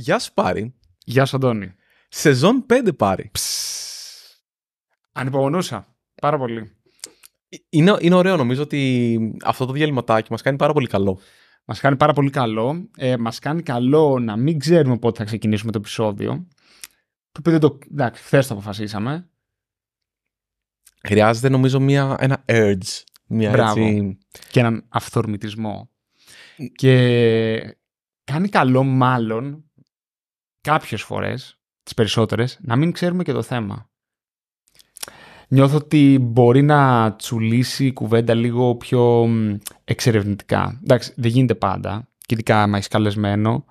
Γεια σου Πάρη. Γεια σου Αντώνη. Σεζόν 5 Πάρη. Ανυπομονούσα. Πάρα πολύ. Είναι, είναι ωραίο νομίζω ότι αυτό το διαλυματάκι μας κάνει πάρα πολύ καλό. Μας κάνει πάρα πολύ καλό. Ε, μα κάνει καλό να μην ξέρουμε πότε θα ξεκινήσουμε το επεισόδιο. Το οποίο δεν το. Εντάξει, χθες το αποφασίσαμε. Χρειάζεται νομίζω μια, ένα urge. Μια Μπράβο. Έτσι... Και έναν αυθορμητισμό. Και κάνει καλό μάλλον Κάποιε φορές, τις περισσότερες, να μην ξέρουμε και το θέμα. Νιώθω ότι μπορεί να τσουλήσει η κουβέντα λίγο πιο εξερευνητικά. Εντάξει, δεν γίνεται πάντα. Και ειδικά άμα είσαι καλεσμένο,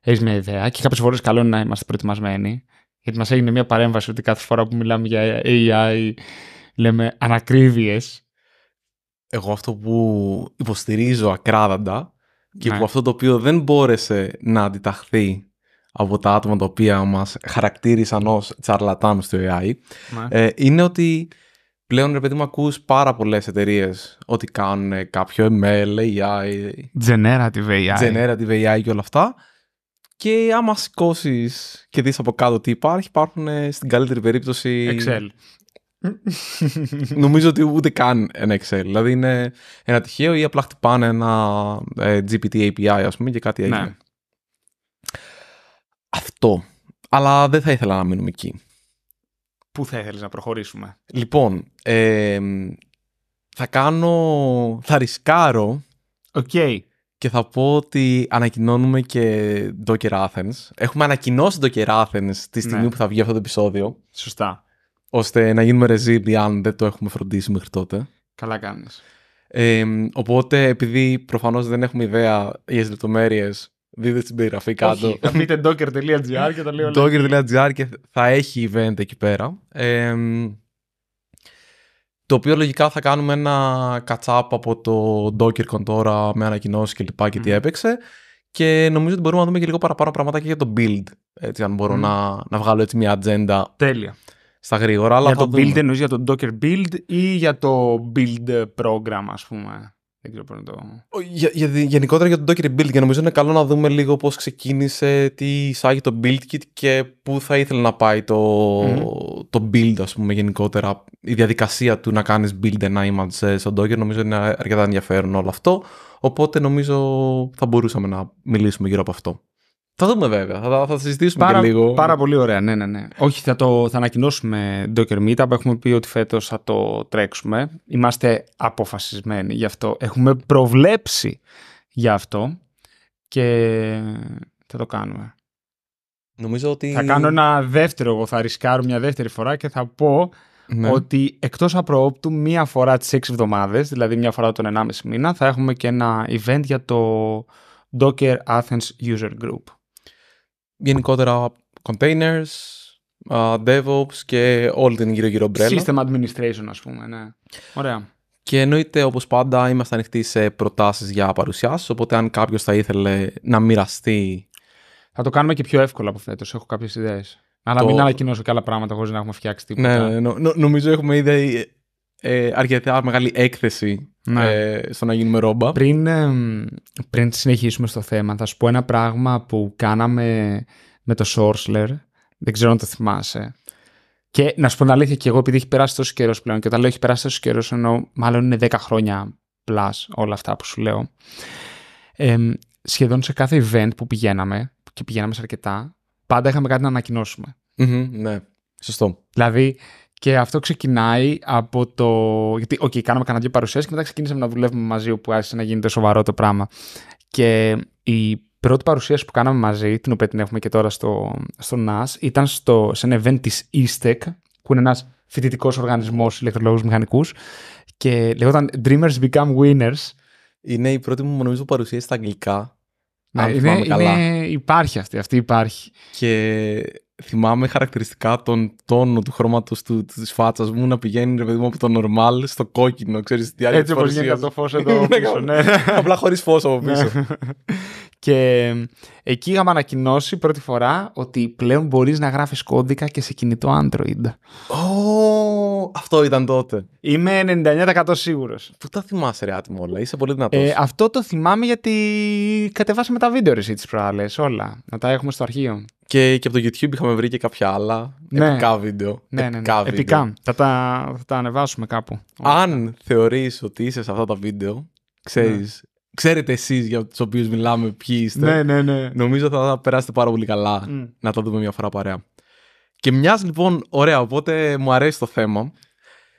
έχεις μια ιδέα. Και κάποιες φορές καλό είναι να είμαστε προετοιμασμένοι. Γιατί μας έγινε μια παρέμβαση ότι κάθε φορά που μιλάμε για AI λέμε ανακρίβειες. Εγώ αυτό που υποστηρίζω ακράδαντα και ναι. που αυτό το οποίο δεν μπόρεσε να αντιταχθεί από τα άτομα τα οποία μας χαρακτήρισαν ως τσαρλατάνους του AI, ναι. ε, είναι ότι πλέον, ρε παιδί μου, ακούς πάρα πολλές εταιρείες ότι κάνουν κάποιο ML, AI... Generative AI. Generative AI και όλα αυτά. Και άμα σηκώσει και δεις από κάτω τι υπάρχει, υπάρχουν ε, στην καλύτερη περίπτωση... Excel. Νομίζω ότι ούτε καν ένα Excel. Δηλαδή είναι ένα τυχαίο ή απλά χτυπάνε ένα ε, GPT API, ας πούμε, και κάτι ναι. έγινε. Αυτό. Αλλά δεν θα ήθελα να μείνουμε εκεί. Πού θα ήθελες να προχωρήσουμε. Λοιπόν, ε, θα κάνω... Θα ρισκάρω. Οκ. Okay. Και θα πω ότι ανακοινώνουμε και Docker Athens. Έχουμε ανακοινώσει Docker Athens τη στιγμή ναι. που θα βγει αυτό το επεισόδιο. Σωστά. Ώστε να γίνουμε ρεζίλοι αν δεν το έχουμε φροντίσει μέχρι τότε. Καλά κάνεις. Ε, οπότε, επειδή προφανώς δεν έχουμε ιδέα για τις λεπτομέρειες Δείτε την περιγραφή κάτω. Όχι, θα μπείτε docker.gr και τα λέω. docker.gr και θα έχει event εκεί πέρα. Ε, το οποίο λογικά θα κάνουμε ένα catch-up από το DockerCon τώρα με ανακοινώσεις και λοιπά και τι έπαιξε. Και νομίζω ότι μπορούμε να δούμε και λίγο παραπάνω πράγματα και για το build. Έτσι, αν μπορώ mm. να, να βγάλω έτσι μια ατζέντα. Τέλεια. Στα γρήγορα. για το build εννοείς για το Docker build ή για το build program, ας πούμε. Δεν ξέρω Για, γενικότερα για τον Docker Build και νομίζω είναι καλό να δούμε λίγο πώς ξεκίνησε, τι εισάγει το BuildKit και πού θα ήθελε να πάει το, το build ας πούμε γενικότερα. Η διαδικασία του να κάνεις build ένα image ε, στον Docker νομίζω είναι αρκετά ενδιαφέρον όλο αυτό. Οπότε νομίζω θα μπορούσαμε να μιλήσουμε γύρω από αυτό. Θα δούμε βέβαια. Θα, θα συζητήσουμε πάρα, και λίγο. Πάρα πολύ ωραία. Ναι, ναι, ναι. Όχι, θα, το, θα ανακοινώσουμε Docker Meetup. Έχουμε πει ότι φέτος θα το τρέξουμε. Είμαστε αποφασισμένοι γι' αυτό. Έχουμε προβλέψει γι' αυτό και θα το κάνουμε. Νομίζω ότι... Θα κάνω ένα δεύτερο, εγώ θα ρισκάρω μια δεύτερη φορά και θα πω ναι. ότι εκτός απροόπτου μία φορά τις 6 εβδομαδε δηλαδή μία φορά τον 1,5 μήνα, θα έχουμε και ένα event για το Docker Athens User Group γενικότερα containers, DevOps και όλη την γύρω-γύρω umbrella. System administration ας πούμε, ναι. Ωραία. Και εννοείται όπως πάντα είμαστε ανοιχτοί σε προτάσεις για παρουσιάσεις, οπότε αν κάποιος θα ήθελε να μοιραστεί... Θα το κάνουμε και πιο εύκολο από φέτος, έχω κάποιες ιδέες. Αλλά μην ανακοινώσω και άλλα πράγματα χωρίς να έχουμε φτιάξει τίποτα. Ναι, ναι, ναι νο, νο, νομίζω έχουμε ήδη ε, αρκετά μεγάλη έκθεση ναι. ε, στο να γίνουμε ρόμπα. Πριν, ε, πριν συνεχίσουμε στο θέμα, θα σου πω ένα πράγμα που κάναμε με το Σόρσλερ Δεν ξέρω αν το θυμάσαι. Και να σου πω την αλήθεια και εγώ, επειδή έχει περάσει τόσο καιρός πλέον, και όταν λέω έχει περάσει τόσο καιρός, ενώ μάλλον είναι 10 χρόνια plus όλα αυτά που σου λέω. Ε, σχεδόν σε κάθε event που πηγαίναμε, και πηγαίναμε σε αρκετά, πάντα είχαμε κάτι να ανακοινωσουμε mm ναι, σωστό. Δηλαδή, και αυτό ξεκινάει από το. Γιατί, οκ, κάναμε κανένα δύο παρουσιάσεις και μετά ξεκίνησαμε να δουλεύουμε μαζί, όπου άρχισε να γίνεται σοβαρό το πράγμα. Και η πρώτη παρουσίαση που κάναμε μαζί, την οποία την έχουμε και τώρα στο, στο NAS, ήταν στο, σε ένα event της ESTEC, που είναι ένας φοιτητικός οργανισμός ηλεκτρολόγους μηχανικούς. Και λεγόταν Dreamers Become Winners. Είναι η πρώτη μου νομίζω παρουσίαση στα αγγλικά ναι, είναι, υπάρχει αυτή, αυτή υπάρχει. Και θυμάμαι χαρακτηριστικά τον τόνο του χρώματος του, της φάτσας μου να πηγαίνει ρε παιδί μου από το normal στο κόκκινο. Ξέρεις, τη Έτσι όπως γίνεται το φως εδώ. Ναι, ναι. πίσω, ναι. Απλά χωρίς φως από πίσω. και εκεί είχαμε ανακοινώσει πρώτη φορά ότι πλέον μπορείς να γράφεις κώδικα και σε κινητό Android. Oh! αυτό ήταν τότε. Είμαι 99% σίγουρος. Πού τα θυμάσαι, ρε όλα, είσαι πολύ δυνατός. Ε, αυτό το θυμάμαι γιατί κατεβάσαμε τα βίντεο εσύ τις προάλλες, όλα. Να τα έχουμε στο αρχείο. Και, και από το YouTube είχαμε βρει και κάποια άλλα ναι. επικά βίντεο. Ναι, ναι, ναι. Επικά. Θα, τα, θα ανεβάσουμε κάπου. Αν θεωρείς ότι είσαι σε αυτά τα βίντεο, ξέρεις. Ναι. Ξέρετε εσείς για τους οποίους μιλάμε, ποιοι είστε. Ναι, ναι, ναι. Νομίζω θα περάσετε πάρα πολύ καλά mm. να τα δούμε μια φορά παρέα. Και μοιάζει λοιπόν, ωραία, οπότε μου αρέσει το θέμα.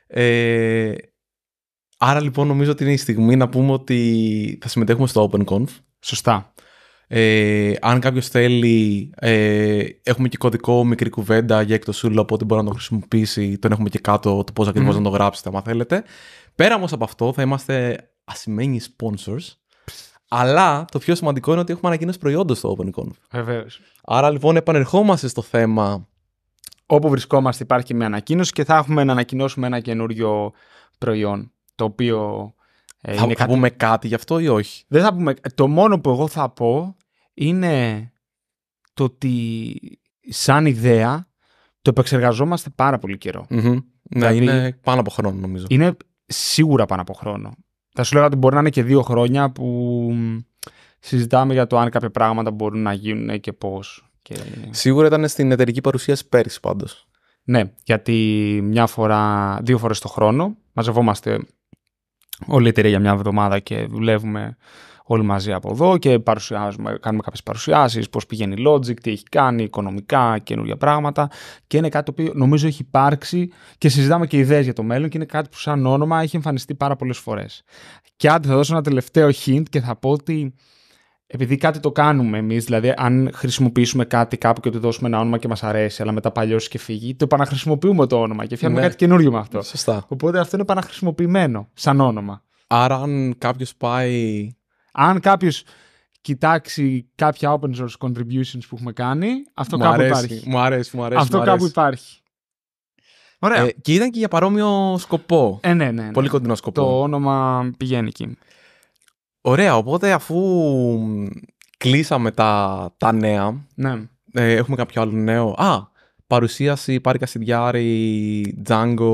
Ε, άρα λοιπόν νομίζω ότι είναι η στιγμή να πούμε ότι θα συμμετέχουμε στο OpenConf. Σωστά. Ε, αν κάποιος θέλει, ε, έχουμε και κωδικό μικρή κουβέντα για από οπότε μπορεί να το χρησιμοποιήσει. Τον έχουμε και κάτω το πώς ακριβώς mm. να το γράψετε, άμα θέλετε. Πέρα όμως από αυτό, θα είμαστε ασημένοι sponsors. Αλλά το πιο σημαντικό είναι ότι έχουμε ανακοίνωση προϊόντος στο OpenConf. Βεβαίως. Άρα λοιπόν επανερχόμαστε στο θέμα όπου βρισκόμαστε υπάρχει μια ανακοίνωση και θα έχουμε να ανακοινώσουμε ένα καινούριο προϊόν, το οποίο... Ε, θα, πούμε κάτι γι' αυτό ή όχι. Δεν θα πούμε... Το μόνο που εγώ θα πω είναι το ότι σαν ιδέα το επεξεργαζόμαστε πάρα πολύ καιρό. ναι, δηλαδή- είναι πάνω από χρόνο νομίζω. Είναι σίγουρα πάνω από χρόνο. Θα σου λέω ότι μπορεί να είναι και δύο χρόνια που συζητάμε για το αν κάποια πράγματα μπορούν να γίνουν και πώς. Σίγουρα ήταν στην εταιρική παρουσίαση πέρυσι πάντως. Ναι, γιατί μια φορά, δύο φορές το χρόνο μαζευόμαστε όλη η εταιρεία για μια εβδομάδα και δουλεύουμε όλοι μαζί από εδώ και παρουσιάζουμε, κάνουμε κάποιες παρουσιάσεις, πώς πηγαίνει η Logic, τι έχει κάνει, οικονομικά, καινούργια πράγματα και είναι κάτι το οποίο νομίζω έχει υπάρξει και συζητάμε και ιδέες για το μέλλον και είναι κάτι που σαν όνομα έχει εμφανιστεί πάρα πολλές φορές. Και άντε θα δώσω ένα τελευταίο hint και θα πω ότι επειδή κάτι το κάνουμε εμείς, δηλαδή αν χρησιμοποιήσουμε κάτι κάπου και του δώσουμε ένα όνομα και μας αρέσει, αλλά μετά παλιώσει και φύγει, το επαναχρησιμοποιούμε το όνομα και φτιάχνουμε ναι. κάτι καινούριο με αυτό. Σωστά. Οπότε αυτό είναι επαναχρησιμοποιημένο σαν όνομα. Άρα αν κάποιος πάει... Αν κάποιος κοιτάξει κάποια open source contributions που έχουμε κάνει, αυτό μου κάπου υπάρχει. Μου αρέσει, μου αρέσει. Αυτό μου αρέσει. κάπου υπάρχει. Ωραία. Ε, και ήταν και για παρόμοιο σκοπό. Ε, ναι, ναι, ναι. Πολύ κοντινό σκοπό. Το όνομα πηγαίνει εκεί. Ωραία, οπότε αφού κλείσαμε τα, τα νέα, ναι. ε, έχουμε κάποιο άλλο νέο. Α, παρουσίαση πάρει Κασιδιάρη, Django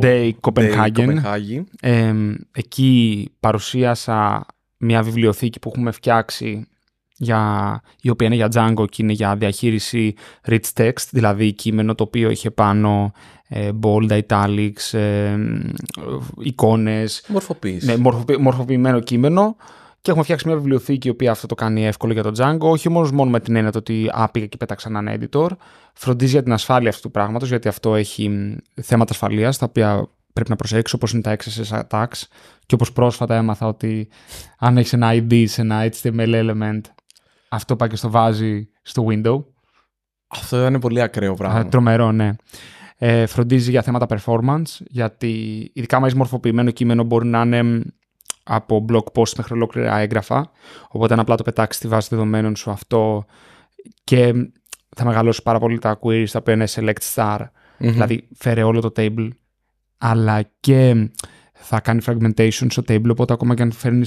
Day Copenhagen. Day, ε, εκεί παρουσίασα μια βιβλιοθήκη που έχουμε φτιάξει για, η οποία είναι για Django και είναι για διαχείριση rich text, δηλαδή κείμενο το οποίο είχε πάνω ε, bold, italics, ε, εικόνες. Ναι, μορφοποιημένο κείμενο. Και έχουμε φτιάξει μια βιβλιοθήκη η οποία αυτό το κάνει εύκολο για το Django, όχι μόνο μόνο με την έννοια το ότι άπηγα και πέταξα έναν editor, φροντίζει για την ασφάλεια αυτού του πράγματος, γιατί αυτό έχει θέματα ασφαλείας, τα οποία πρέπει να προσέξω όπως είναι τα access attacks και όπως πρόσφατα έμαθα ότι αν έχεις ένα ID σε ένα HTML element αυτό πάει και στο βάζει στο window. Αυτό είναι πολύ ακραίο ε, πράγμα. τρομερό, ναι. Ε, φροντίζει για θέματα performance, γιατί ειδικά με μορφοποιημένο κείμενο μπορεί να είναι από blog post μέχρι ολόκληρα έγγραφα. Οπότε αν απλά το πετάξεις στη βάση δεδομένων σου αυτό και θα μεγαλώσει πάρα πολύ τα queries τα οποία είναι select star. Δηλαδή φέρε όλο το table αλλά και θα κάνει fragmentation στο table οπότε ακόμα και αν φέρνεις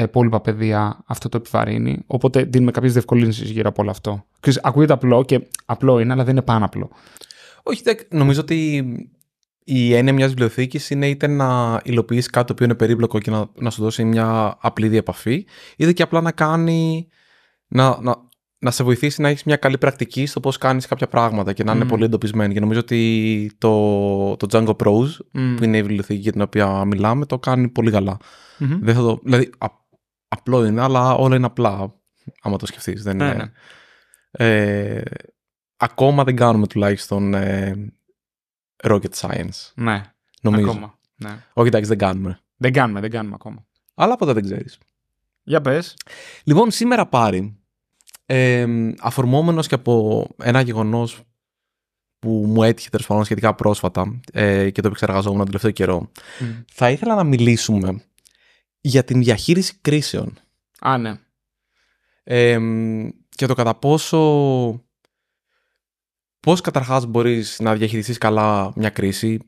τα υπόλοιπα παιδεία αυτό το επιβαρύνει. Οπότε δίνουμε κάποιες διευκολύνσεις γύρω από όλο αυτό. Ξέρεις, ακούγεται απλό και απλό είναι, αλλά δεν είναι πάνω απλό. Όχι, νομίζω ότι η έννοια μιας βιβλιοθήκης είναι είτε να υλοποιήσει κάτι το οποίο είναι περίπλοκο και να, σου δώσει μια απλή διαπαφή, είτε και απλά να κάνει. Να, να, να σε βοηθήσει να έχεις μια καλή πρακτική στο πώς κάνεις κάποια πράγματα και να είναι mm. πολύ εντοπισμένη. Και νομίζω ότι το, το Django Pros mm. που είναι η βιβλιοθήκη για την οποία μιλάμε, το κάνει πολύ mm-hmm. Δεν δηλαδή, απλό είναι, αλλά όλα είναι απλά, άμα το σκεφτείς. Δεν ναι, ναι. Ε, ακόμα δεν κάνουμε τουλάχιστον ε, rocket science. Ναι, νομίζω. ακόμα. Ναι. Όχι, εντάξει, δεν κάνουμε. Δεν κάνουμε, δεν κάνουμε ακόμα. Αλλά ποτέ δεν ξέρεις. Για πες. Λοιπόν, σήμερα πάρει, ε, αφορμόμενος και από ένα γεγονός που μου έτυχε τέλος σχετικά πρόσφατα ε, και το επεξεργαζόμουν τον τελευταίο καιρό, θα ήθελα να μιλήσουμε για την διαχείριση κρίσεων. Α, ναι. και το κατά πόσο... Πώς καταρχάς μπορείς να διαχειριστείς καλά μια κρίση,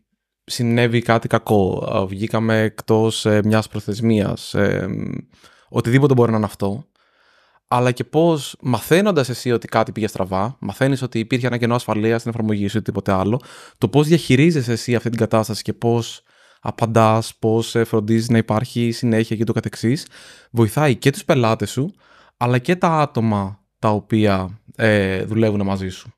συνέβη κάτι κακό, ε, βγήκαμε εκτός ε, μιας προθεσμίας, ε, οτιδήποτε μπορεί να είναι αυτό, αλλά και πώς μαθαίνοντας εσύ ότι κάτι πήγε στραβά, μαθαίνεις ότι υπήρχε ένα κενό ασφαλείας, στην εφαρμογή σου ή τίποτε άλλο, το πώς διαχειρίζεσαι εσύ αυτή την κατάσταση και πώς απαντάς, πώς ε, φροντίζεις να υπάρχει συνέχεια και το καθεξής. Βοηθάει και τους πελάτες σου, αλλά και τα άτομα τα οποία ε, δουλεύουν μαζί σου.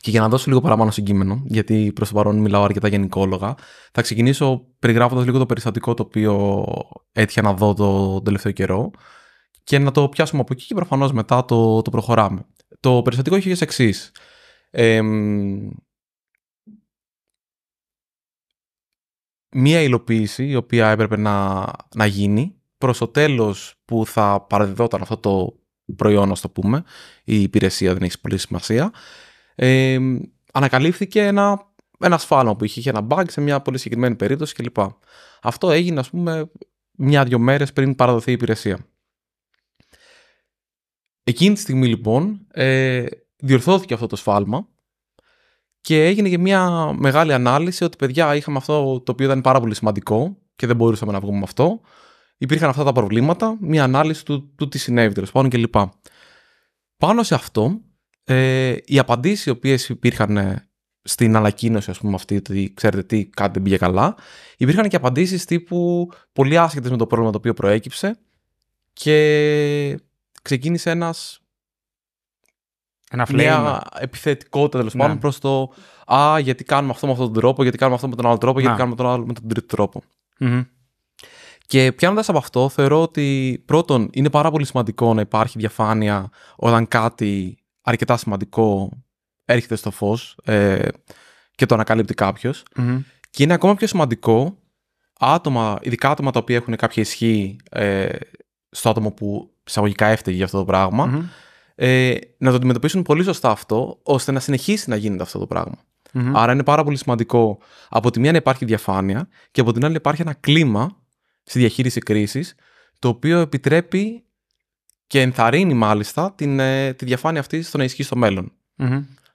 Και για να δώσω λίγο παραπάνω συγκείμενο, γιατί προς το παρόν μιλάω αρκετά γενικόλογα, θα ξεκινήσω περιγράφοντας λίγο το περιστατικό το οποίο έτυχε να δω το τελευταίο καιρό και να το πιάσουμε από εκεί και προφανώς μετά το, το προχωράμε. Το περιστατικό είχε ως εξής. μία υλοποίηση η οποία έπρεπε να, να γίνει προς το τέλος που θα παραδιδόταν αυτό το προϊόν, ας το πούμε, η υπηρεσία δεν έχει πολύ σημασία, ανακαλύφθηκε ένα, ένα σφάλμα που είχε, ένα bug σε μια πολύ συγκεκριμένη περίπτωση κλπ. Αυτό έγινε, ας πούμε, μια-δυο μέρες πριν παραδοθεί η υπηρεσία. Εκείνη τη στιγμή, λοιπόν, ε, διορθώθηκε αυτό το σφάλμα και έγινε και μια μεγάλη ανάλυση ότι παιδιά είχαμε αυτό το οποίο ήταν πάρα πολύ σημαντικό και δεν μπορούσαμε να βγούμε με αυτό. Υπήρχαν αυτά τα προβλήματα, μια ανάλυση του, του τι συνέβη τέλος πάντων κλπ. Πάνω σε αυτό, ε, οι απαντήσεις οι οποίες υπήρχαν ε, στην ανακοίνωση, ας πούμε, αυτή, ότι ξέρετε τι, κάτι δεν πήγε καλά, υπήρχαν και απαντήσεις τύπου πολύ άσχετες με το πρόβλημα το οποίο προέκυψε και ξεκίνησε ένας ένα μια επιθετικότητα τέλος ναι. πάντων προς το Α, γιατί κάνουμε αυτό με αυτόν τον τρόπο, γιατί κάνουμε αυτό με τον άλλο τρόπο, γιατί ναι. κάνουμε τον άλλο με τον τρίτο Και πιάνοντας από αυτό, θεωρώ ότι πρώτον είναι πάρα πολύ σημαντικό να υπάρχει διαφάνεια όταν κάτι αρκετά σημαντικό έρχεται στο φως ε, και το ανακαλύπτει Και είναι ακόμα πιο σημαντικό άτομα, ειδικά άτομα τα οποία έχουν κάποια ισχύ ε, στο άτομο που εισαγωγικά έφταιγε για αυτό το πραγμα ε, να το αντιμετωπίσουν πολύ σωστά αυτό, ώστε να συνεχίσει να γίνεται αυτό το πραγμα Άρα είναι πάρα πολύ σημαντικό από τη μία να υπάρχει διαφάνεια και από την άλλη να υπάρχει ένα κλίμα στη διαχείριση κρίσης, το οποίο επιτρέπει και ενθαρρύνει μάλιστα την, ε, τη διαφάνεια αυτή στο να ισχύει στο μελλον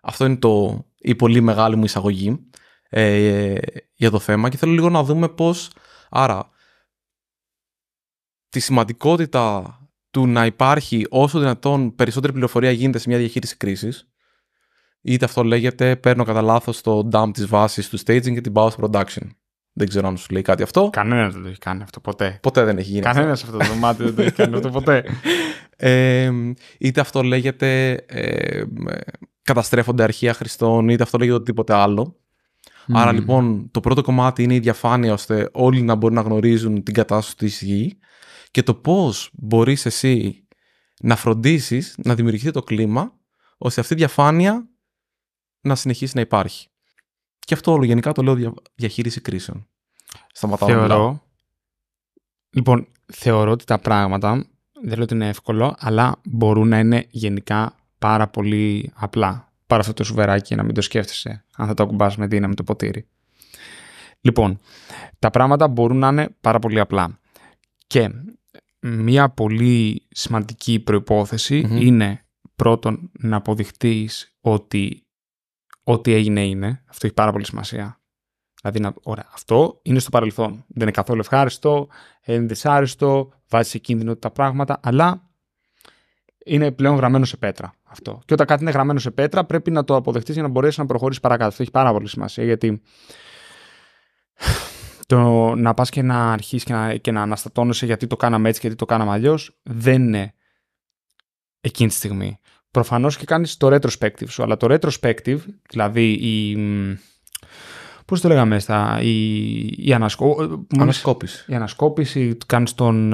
Αυτό είναι το, η πολύ μεγάλη μου εισαγωγή ε, για το θέμα και θέλω λίγο να δούμε πώς, άρα, τη σημαντικότητα του να υπάρχει όσο δυνατόν περισσότερη πληροφορία γίνεται σε μια διαχείριση κρίσης. Είτε αυτό λέγεται, παίρνω κατά λάθος το dump της βάσης του staging και την πάω στο production. Δεν ξέρω αν σου λέει κάτι αυτό. Κανένας δεν το έχει κάνει αυτό ποτέ. Ποτέ δεν έχει γίνει. Κανένα αυτό το δωμάτιο δεν το έχει κάνει αυτό ποτέ. Ε, είτε αυτό λέγεται ε, καταστρέφονται αρχεία χρηστών, είτε αυτό λέγεται οτιδήποτε άλλο. Mm. Άρα λοιπόν το πρώτο κομμάτι είναι η διαφάνεια ώστε όλοι να μπορούν να γνωρίζουν την κατάσταση της γη και το πώς μπορείς εσύ να φροντίσεις να δημιουργηθεί το κλίμα ώστε αυτή η διαφάνεια να συνεχίσει να υπάρχει. Και αυτό όλο γενικά το λέω για διαχείριση κρίσεων. Σταματάω. Θεωρώ. Λοιπόν, θεωρώ ότι τα πράγματα, δεν λέω ότι είναι εύκολο, αλλά μπορούν να είναι γενικά πάρα πολύ απλά. Πάρα αυτό το σουβεράκι να μην το σκέφτεσαι, αν θα το ακουμπάς με δύναμη το ποτήρι. Λοιπόν, τα πράγματα μπορούν να είναι πάρα πολύ απλά. Και μία πολύ σημαντική είναι πρώτον να αποδειχτείς ότι ό,τι έγινε είναι. Αυτό έχει πάρα πολύ σημασία. Δηλαδή, να, ωραία, αυτό είναι στο παρελθόν. Δεν είναι καθόλου ευχάριστο, είναι δυσάριστο, βάζει σε κίνδυνο τα πράγματα, αλλά είναι πλέον γραμμένο σε πέτρα αυτό. Και όταν κάτι είναι γραμμένο σε πέτρα, πρέπει να το αποδεχτείς για να μπορέσεις να προχωρήσεις παρακάτω. Αυτό έχει πάρα πολύ σημασία γιατί το να πας και να αρχίσεις και να, και να αναστατώνεσαι γιατί το κάναμε έτσι και γιατί το κάναμε αλλιώς, δεν είναι εκείνη τη στιγμή. Προφανώς και κάνεις το retrospective σου, αλλά το retrospective, δηλαδή η... Πώς το λέγαμε στα... Η, η, ανασκόπηση. η ανασκόπηση, κάνεις τον,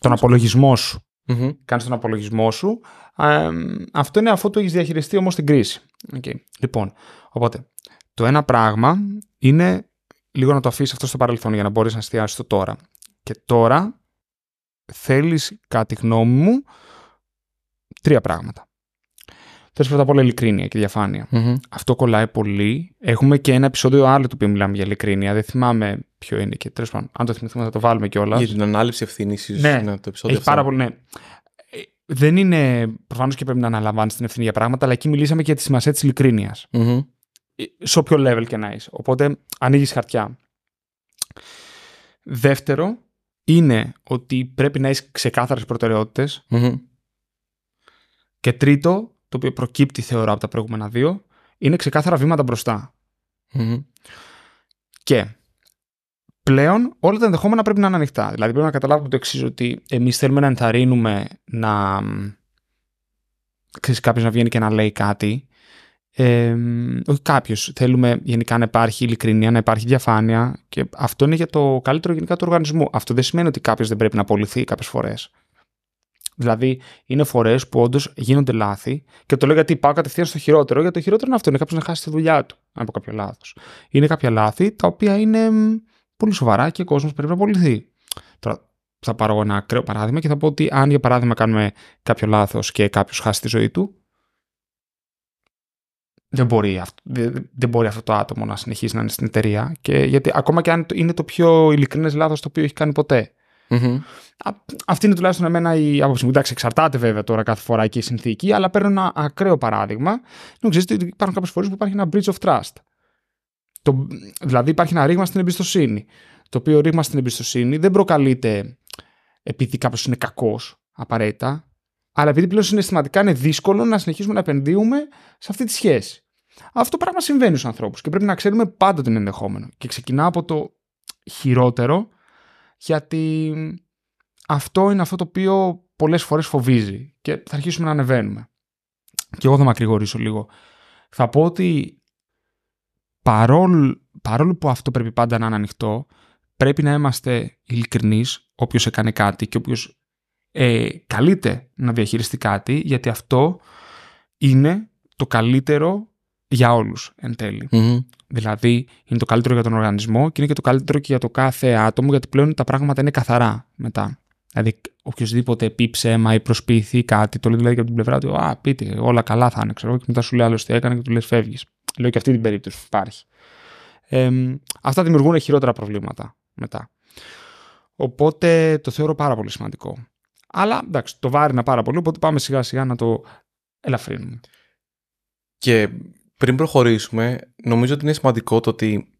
τον απολογισμό σου. mm Κάνεις τον απολογισμό σου. αυτό είναι αφού το έχεις διαχειριστεί όμως την κρίση. Λοιπόν, οπότε, το ένα πράγμα είναι λίγο να το αφήσεις αυτό στο παρελθόν για να μπορείς να εστιάσεις το τώρα. Και τώρα θέλεις, κάτι τη γνώμη μου, τρία πράγματα. Θες πρώτα απ' όλα ειλικρίνεια και διαφανεια Αυτό κολλάει πολύ. Έχουμε και ένα επεισόδιο άλλο το οποίο μιλάμε για ειλικρίνεια. Δεν θυμάμαι ποιο είναι και τέλος πάντων. Αν το θυμηθούμε, θα το βάλουμε κιόλας. Για την ανάληψη ευθύνης, ναι. το επεισόδιο Έχει αυτό. πάρα πολύ, ναι. Ε, δεν είναι. Προφανώς και πρέπει να αναλαμβάνεις την ευθύνη για πράγματα, αλλά εκεί μιλήσαμε και για τη σημασία της ειλικρίνειας σε όποιο level και να είσαι. Οπότε ανοίγεις χαρτιά. Δεύτερο είναι ότι πρέπει να εισαι ξεκάθαρες προτεραιότητες. Mm-hmm. Και τρίτο, το οποίο προκύπτει θεωρώ από τα προηγούμενα δύο, είναι ξεκάθαρα βήματα μπροστά. Mm-hmm. Και πλέον όλα τα ενδεχόμενα πρέπει να είναι ανοιχτά. Δηλαδή πρέπει να καταλάβουμε το εξής, ότι εμείς θέλουμε να ενθαρρύνουμε να. ξέρεις κάποιος να βγαίνει και να λέει κάτι. Ε, όχι κάποιος. Θέλουμε γενικά να υπάρχει ειλικρινία, να υπάρχει διαφάνεια και αυτό είναι για το καλύτερο γενικά του οργανισμού. Αυτό δεν σημαίνει ότι κάποιος δεν πρέπει να απολυθεί κάποιες φορές. Δηλαδή, είναι φορές που όντως γίνονται λάθη και το λέω γιατί πάω κατευθείαν στο χειρότερο. Γιατί το χειρότερο είναι αυτό: είναι κάποιος να χάσει τη δουλειά του από κάποιο λάθος. Είναι κάποια λάθη τα οποία είναι πολύ σοβαρά και ο κόσμος πρέπει να απολυθεί. Τώρα, θα πάρω ένα ακραίο παράδειγμα και θα πω ότι αν για παράδειγμα κάνουμε κάποιο λάθος και κάποιος χάσει τη ζωή του, δεν μπορεί, αυτό, δεν αυτό το άτομο να συνεχίσει να είναι στην εταιρεία. Και, γιατί ακόμα και αν είναι το πιο ειλικρινές λάθος το οποίο έχει κάνει ποτέ. Mm-hmm. αυτή είναι τουλάχιστον εμένα η άποψη μου. Εντάξει, εξαρτάται βέβαια τώρα κάθε φορά και η συνθήκη, αλλά παίρνω ένα ακραίο παράδειγμα. ξέρετε ότι υπάρχουν κάποιες φορές που υπάρχει ένα bridge of trust. Το, δηλαδή υπάρχει ένα ρήγμα στην εμπιστοσύνη. Το οποίο ρήγμα στην εμπιστοσύνη δεν προκαλείται επειδή κάποιος είναι κακός απαραίτητα, αλλά επειδή πλέον συναισθηματικά είναι δύσκολο να συνεχίσουμε να επενδύουμε σε αυτή τη σχέση. Αυτό πράγμα συμβαίνει στους ανθρώπους και πρέπει να ξέρουμε πάντα τον ενδεχόμενο. Και ξεκινά από το χειρότερο, γιατί αυτό είναι αυτό το οποίο πολλές φορές φοβίζει και θα αρχίσουμε να ανεβαίνουμε. Και εγώ θα μακρηγορήσω λίγο. Θα πω ότι παρόλο, παρόλο που αυτό πρέπει πάντα να είναι ανοιχτό, πρέπει να είμαστε ειλικρινείς όποιος έκανε κάτι και όποιος ε, καλείται να διαχειριστεί κάτι γιατί αυτό είναι το καλύτερο για όλους εν τελει Δηλαδή είναι το καλύτερο για τον οργανισμό και είναι και το καλύτερο και για το κάθε άτομο γιατί πλέον τα πράγματα είναι καθαρά μετά. Δηλαδή οποιοδήποτε πει ψέμα ή προσποιηθεί κάτι, το λέει δηλαδή από την πλευρά του «Α, πείτε, όλα καλά θα είναι», ξέρω, και μετά σου λέει τι έκανε και του λες «Φεύγεις». Λέω και αυτή την περίπτωση που υπάρχει. Ε, αυτά δημιουργούν χειρότερα προβλήματα μετά. Οπότε το θεωρώ πάρα πολύ σημαντικό. Αλλά εντάξει, το βάρινα πάρα πολύ, οπότε πάμε σιγά σιγά να το ελαφρύνουμε. Και πριν προχωρήσουμε, νομίζω ότι είναι σημαντικό το ότι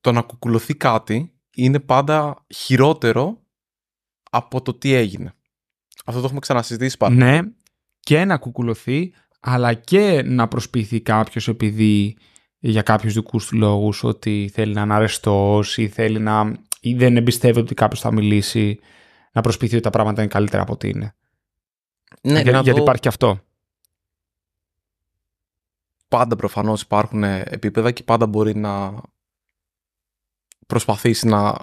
το να κουκουλωθεί κάτι είναι πάντα χειρότερο από το τι έγινε. Αυτό το έχουμε ξανασυζητήσει πάντα. Ναι, και να κουκουλωθεί, αλλά και να προσποιηθεί κάποιος επειδή για κάποιους δικούς του λόγους ότι θέλει να είναι ή θέλει να. ή δεν εμπιστεύεται ότι κάποιος θα μιλήσει να προσποιηθεί ότι τα πράγματα είναι καλύτερα από ό,τι είναι. Ναι, γιατί υπάρχει και αυτό. Πάντα προφανώς υπάρχουν επίπεδα και πάντα μπορεί να προσπαθήσει να,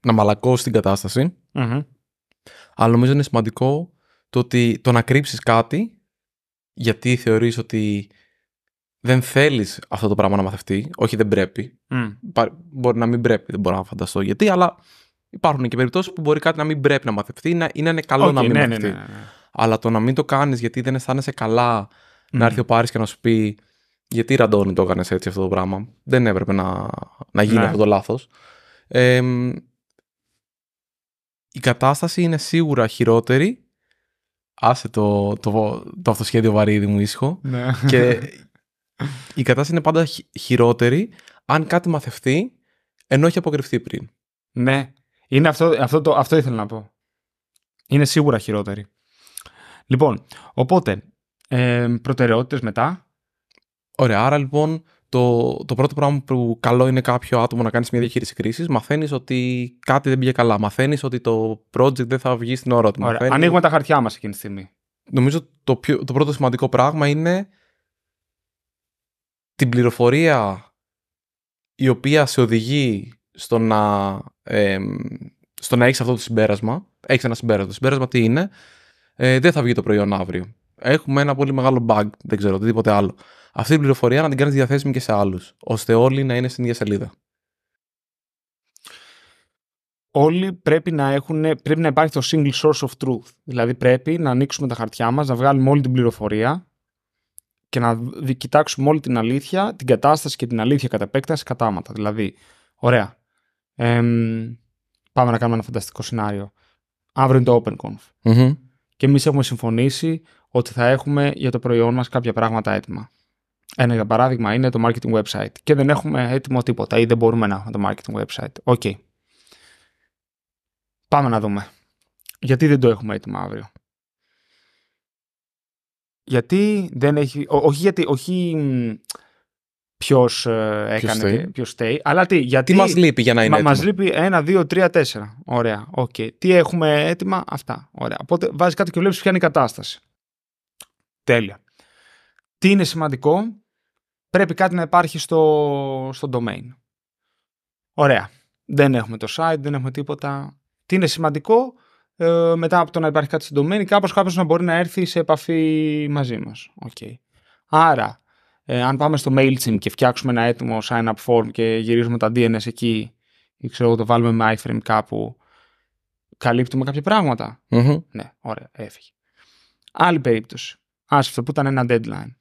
να μαλακώσει την κατάσταση. Mm-hmm. Αλλά νομίζω είναι σημαντικό το ότι το να κρύψεις κάτι γιατί θεωρείς ότι δεν θέλεις αυτό το πράγμα να μαθευτεί, όχι δεν πρέπει. Mm. Μπορεί να μην πρέπει, δεν μπορώ να φανταστώ γιατί, αλλά υπάρχουν και περιπτώσεις που μπορεί κάτι να μην πρέπει να μαθευτεί να, ή να είναι καλό να μην ναι, ναι μαθευτεί. Ναι, ναι, Αλλά το να μην το κάνεις γιατί δεν αισθάνεσαι καλά να έρθει ο Πάρης και να σου πει γιατί ραντόνι το έκανες έτσι αυτό το πράγμα. Δεν έπρεπε να, να γίνει αυτό το λάθος. Ε, η κατάσταση είναι σίγουρα χειρότερη. Άσε το, το, το αυτοσχέδιο βαρύδι μου ήσυχο. Και η κατάσταση είναι πάντα χειρότερη αν κάτι μαθευτεί ενώ έχει αποκρυφθεί πριν. Ναι. Είναι αυτό, αυτό, το, αυτό ήθελα να πω. Είναι σίγουρα χειρότερη. Λοιπόν, οπότε, ε, προτεραιότητες μετά. Ωραία, άρα λοιπόν το, το πρώτο πράγμα που καλό είναι κάποιο άτομο να κάνει μια διαχείριση κρίσης, μαθαίνεις ότι κάτι δεν πήγε καλά. Μαθαίνεις ότι το project δεν θα βγει στην ώρα του. Ωραία. Μαθαίνεις... Ανοίγουμε τα χαρτιά μας εκείνη τη στιγμή. Νομίζω το, το πρώτο σημαντικό πράγμα είναι την πληροφορία η οποία σε οδηγεί στο να ε, στο να έχεις αυτό το συμπέρασμα, έχεις ένα συμπέρασμα. Το συμπέρασμα τι είναι, ε, δεν θα βγει το προϊόν αύριο. Έχουμε ένα πολύ μεγάλο bug, δεν ξέρω, οτιδήποτε άλλο. Αυτή η πληροφορία να την κάνεις διαθέσιμη και σε άλλους, ώστε όλοι να είναι στην ίδια σελίδα. Όλοι πρέπει να, έχουν, πρέπει να υπάρχει το single source of truth. Δηλαδή πρέπει να ανοίξουμε τα χαρτιά μας, να βγάλουμε όλη την πληροφορία και να κοιτάξουμε όλη την αλήθεια, την κατάσταση και την αλήθεια κατά επέκταση κατάματα. Δηλαδή, ωραία, πάμε να κάνουμε ένα φανταστικό σενάριο. Αύριο είναι το OpenConf. mm mm-hmm. Και εμείς έχουμε συμφωνήσει ότι θα έχουμε για το προϊόν μας κάποια πράγματα έτοιμα. Ένα για παράδειγμα είναι το marketing website. Και δεν έχουμε έτοιμο τίποτα ή δεν μπορούμε να έχουμε το marketing website. Οκ. Okay. Πάμε να δούμε. Γιατί δεν το έχουμε έτοιμο αύριο. Γιατί δεν έχει. όχι γιατί. Όχι ποιος ε, έκανε, ποιος στέει. Αλλά τι, γιατί. Τι μας λείπει για να είναι. Μα μας λείπει ένα, δύο, τρία, τέσσερα. Ωραία. Okay. Τι έχουμε έτοιμα, αυτά. Ωραία. Οπότε βάζεις κάτι και βλέπεις ποια είναι η κατάσταση. Τέλεια. Τι είναι σημαντικό, πρέπει κάτι να υπάρχει στο, στο domain. Ωραία. Δεν έχουμε το site, δεν έχουμε τίποτα. Τι είναι σημαντικό, ε, μετά από το να υπάρχει κάτι στο domain, κάπως κάποιος να μπορεί να έρθει σε επαφή μαζί μας. Okay. Άρα, ε, αν πάμε στο MailChimp και φτιάξουμε ένα έτοιμο sign-up form και γυρίζουμε τα DNS εκεί ή ξέρω το βάλουμε με iframe κάπου, καλύπτουμε κάποια Ναι, ωραία, έφυγε. Άλλη περίπτωση. Άσε που ήταν ένα deadline.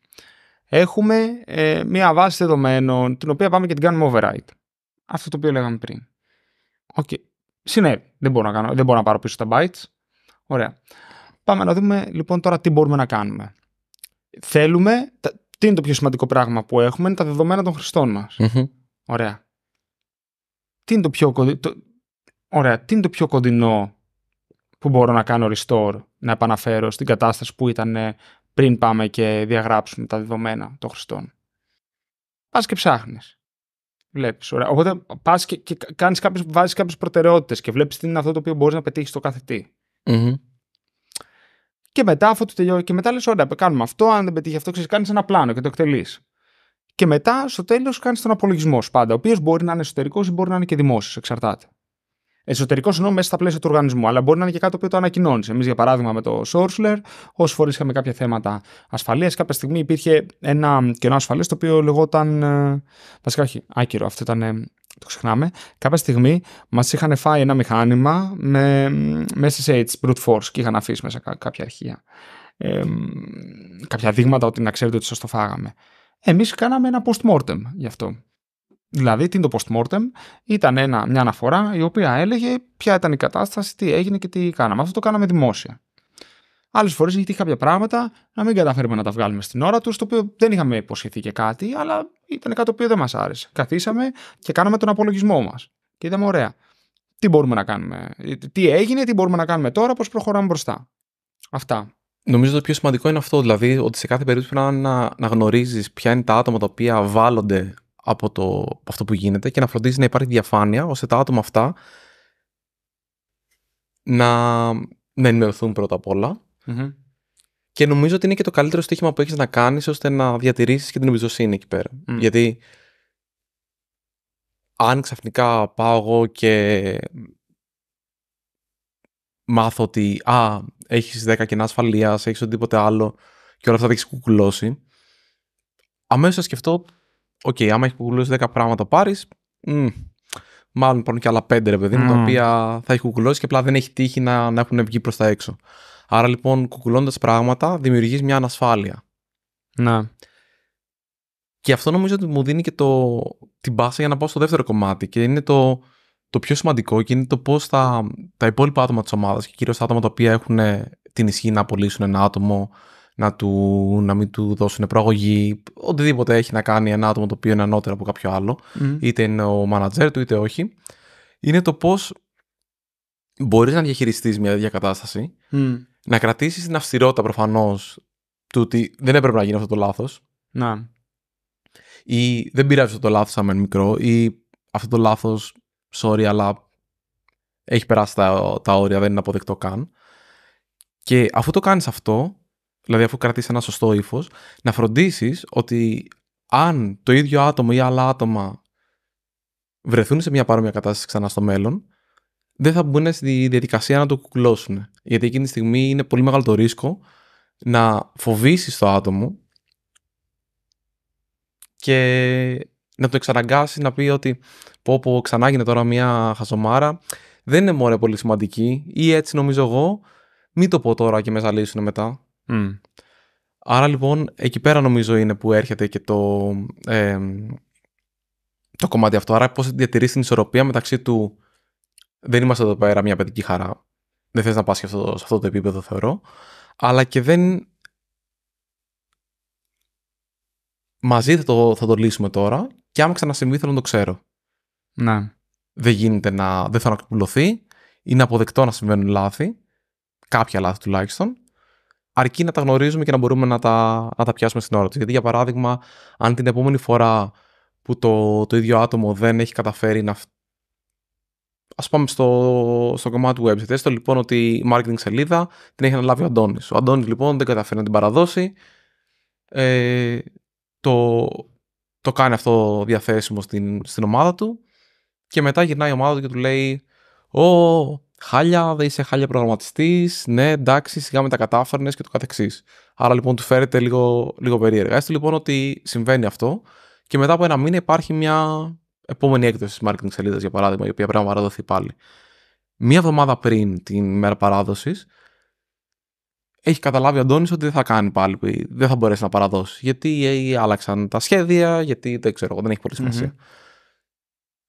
Έχουμε ε, μία βάση δεδομένων την οποία πάμε και την κάνουμε override. Αυτό το οποίο λέγαμε πριν. Οκ. Okay. Συνέβη. Δεν μπορώ, να δεν πάρω πίσω τα bytes. Ωραία. Πάμε να δούμε λοιπόν τώρα τι μπορούμε να κάνουμε. Θέλουμε τι είναι το πιο σημαντικό πράγμα που έχουμε, είναι τα δεδομένα των χρηστών μα. Ωραία. Τι είναι το πιο κοντινό. Ωραία, τι είναι το πιο κοντινό που μπορώ να κάνω restore, να επαναφέρω στην κατάσταση που ήταν πριν πάμε και διαγράψουμε τα δεδομένα των χρηστών. Πας και ψάχνεις. Βλέπεις. Ωραία. Οπότε πας και, και κάνεις βάζεις κάποιες προτεραιότητες και βλέπεις τι είναι αυτό το οποίο μπορείς να πετύχεις στο κάθε τι. Και μετά, αφού το τελειώσει, και μετά λες: Ωραία, κάνουμε αυτό. Αν δεν πετύχει αυτό, ξέρεις, κάνεις ένα πλάνο και το εκτελείς. Και μετά, στο τέλος, κάνεις τον απολογισμό πάντα, ο οποίος μπορεί να είναι εσωτερικός ή μπορεί να είναι και δημόσιος, εξαρτάται. Εσωτερικός εννοώ μέσα στα πλαίσια του οργανισμού, αλλά μπορεί να είναι και κάτι το οποίο το ανακοινώνεις. Εμείς, για παράδειγμα, με το Sourceler, όσες φορές είχαμε κάποια θέματα ασφαλείας, κάποια στιγμή υπήρχε ένα κενό ασφαλείας το οποίο λεγόταν. Ε, βασικά, όχι, άκυρο, αυτό ήταν ε, το ξεχνάμε, κάποια στιγμή μας είχαν φάει ένα μηχάνημα με, με SSH, brute force, και είχαν αφήσει μέσα κάποια αρχεία. Ε, κάποια δείγματα ότι να ξέρετε ότι σας το φάγαμε. Εμείς κάναμε ένα post-mortem γι' αυτό. Δηλαδή, τι είναι το post-mortem, ήταν ένα, μια αναφορά η οποία έλεγε ποια ήταν η κατάσταση, τι έγινε και τι κάναμε. Αυτό το κάναμε δημόσια. Άλλες φορές είχε κάποια πράγματα να μην καταφέρουμε να τα βγάλουμε στην ώρα τους, το οποίο δεν είχαμε υποσχεθεί και κάτι, αλλά ήταν κάτι το οποίο δεν μας άρεσε. Καθίσαμε και κάναμε τον απολογισμό μας. Και είδαμε, ωραία, τι μπορούμε να κάνουμε, τι έγινε, τι μπορούμε να κάνουμε τώρα, πώς προχωράμε μπροστά. Αυτά. Νομίζω το πιο σημαντικό είναι αυτό, δηλαδή ότι σε κάθε περίπτωση πρέπει να, να γνωρίζεις ποια είναι τα άτομα τα οποία βάλλονται από, αυτό που γίνεται και να φροντίζεις να υπάρχει διαφάνεια ώστε τα άτομα αυτά να, να ενημερωθούν πρώτα απ' όλα. Και νομίζω ότι είναι και το καλύτερο στοίχημα που έχεις να κάνεις ώστε να διατηρήσεις και την εμπιστοσύνη εκεί πέρα. Γιατί αν ξαφνικά πάω εγώ και μάθω ότι α, έχεις 10 κενά ασφαλείας, έχεις οτιδήποτε άλλο και όλα αυτά τα έχεις κουκουλώσει, Αμέσως θα σκεφτώ, οκ, okay, άμα έχεις κουκουλώσει 10 πράγματα πάρεις, μάλλον υπάρχουν και άλλα 5 ρε παιδί, mm. τα οποία θα έχεις κουκουλώσει και απλά δεν έχει τύχη να, να έχουν βγει προς τα έξω. Άρα λοιπόν, κουκουλώντας πράγματα, δημιουργείς μια ανασφάλεια. Να. Και αυτό νομίζω ότι μου δίνει και το, την πάσα για να πάω στο δεύτερο κομμάτι. Και είναι το, το πιο σημαντικό και είναι το πώς τα, τα υπόλοιπα άτομα της ομάδας και κυρίως τα άτομα τα οποία έχουν ε, την ισχύ να απολύσουν ένα άτομο, να, του, να μην του δώσουν προαγωγή, οτιδήποτε έχει να κάνει ένα άτομο το οποίο είναι ανώτερο από κάποιο άλλο, είτε είναι ο μάνατζερ του είτε όχι, είναι το πώς μπορείς να διαχειριστείς μια διακατάσταση να κρατήσεις την αυστηρότητα προφανώς του ότι δεν έπρεπε να γίνει αυτό το λάθος. Να. Ή δεν πειράζει αυτό το λάθος αν είναι μικρό, ή αυτό το λάθος, sorry, αλλά έχει περάσει τα, τα όρια, δεν είναι αποδεκτό καν. Και αφού το κάνεις αυτό, δηλαδή αφού κρατήσεις ένα σωστό ύφος, να φροντίσεις ότι αν το ίδιο άτομο ή άλλα άτομα βρεθούν σε μια παρόμοια κατάσταση ξανά στο μέλλον, δεν θα μπουν στη διαδικασία να το κουκλώσουν. Γιατί εκείνη τη στιγμή είναι πολύ μεγάλο το ρίσκο να φοβήσεις το άτομο και να το εξαναγκάσει να πει ότι πω πω ξανά γίνεται τώρα μια χαζομάρα δεν είναι μόνο πολύ σημαντική ή έτσι νομίζω εγώ μην το πω τώρα και με ζαλίσουν μετά. Άρα λοιπόν εκεί πέρα νομίζω είναι που έρχεται και το, το κομμάτι αυτό. Άρα πώς διατηρείς την ισορροπία μεταξύ του δεν είμαστε εδώ πέρα μια παιδική χαρά. Δεν θες να πας και αυτό, σε αυτό το επίπεδο θεωρώ. Αλλά και δεν... Μαζί θα το, θα το λύσουμε τώρα και άμα ξανασυμβεί θέλω να το ξέρω. Ναι. Δεν γίνεται να... Δεν θα ανακοπουλωθεί. Είναι αποδεκτό να συμβαίνουν λάθη. Κάποια λάθη τουλάχιστον. Αρκεί να τα γνωρίζουμε και να μπορούμε να τα, να τα πιάσουμε στην ώρα τους. Γιατί για παράδειγμα, αν την επόμενη φορά που το, το ίδιο άτομο δεν έχει καταφέρει να, ας πάμε στο, στο κομμάτι του website. Έστω λοιπόν ότι η marketing σελίδα την έχει αναλάβει ο Αντώνης. Ο Αντώνης λοιπόν δεν καταφέρει να την παραδώσει. Ε, το, το κάνει αυτό διαθέσιμο στην, στην ομάδα του και μετά γυρνάει η ομάδα του και του λέει «Ω, χάλια, δεν είσαι χάλια προγραμματιστής, ναι, εντάξει, σιγά με τα κατάφερνες και το καθεξής». Άρα λοιπόν του φέρεται λίγο, λίγο περίεργα. Έστω λοιπόν ότι συμβαίνει αυτό και μετά από ένα μήνα υπάρχει μια επόμενη έκδοση της marketing σελίδας, για παράδειγμα, η οποία πρέπει να παραδοθεί πάλι. Μία εβδομάδα πριν την μέρα παράδοσης, έχει καταλάβει ο Αντώνης ότι δεν θα κάνει πάλι, δεν θα μπορέσει να παραδώσει. Γιατί άλλαξαν τα σχέδια, γιατί δεν ξέρω, δεν έχει πολύ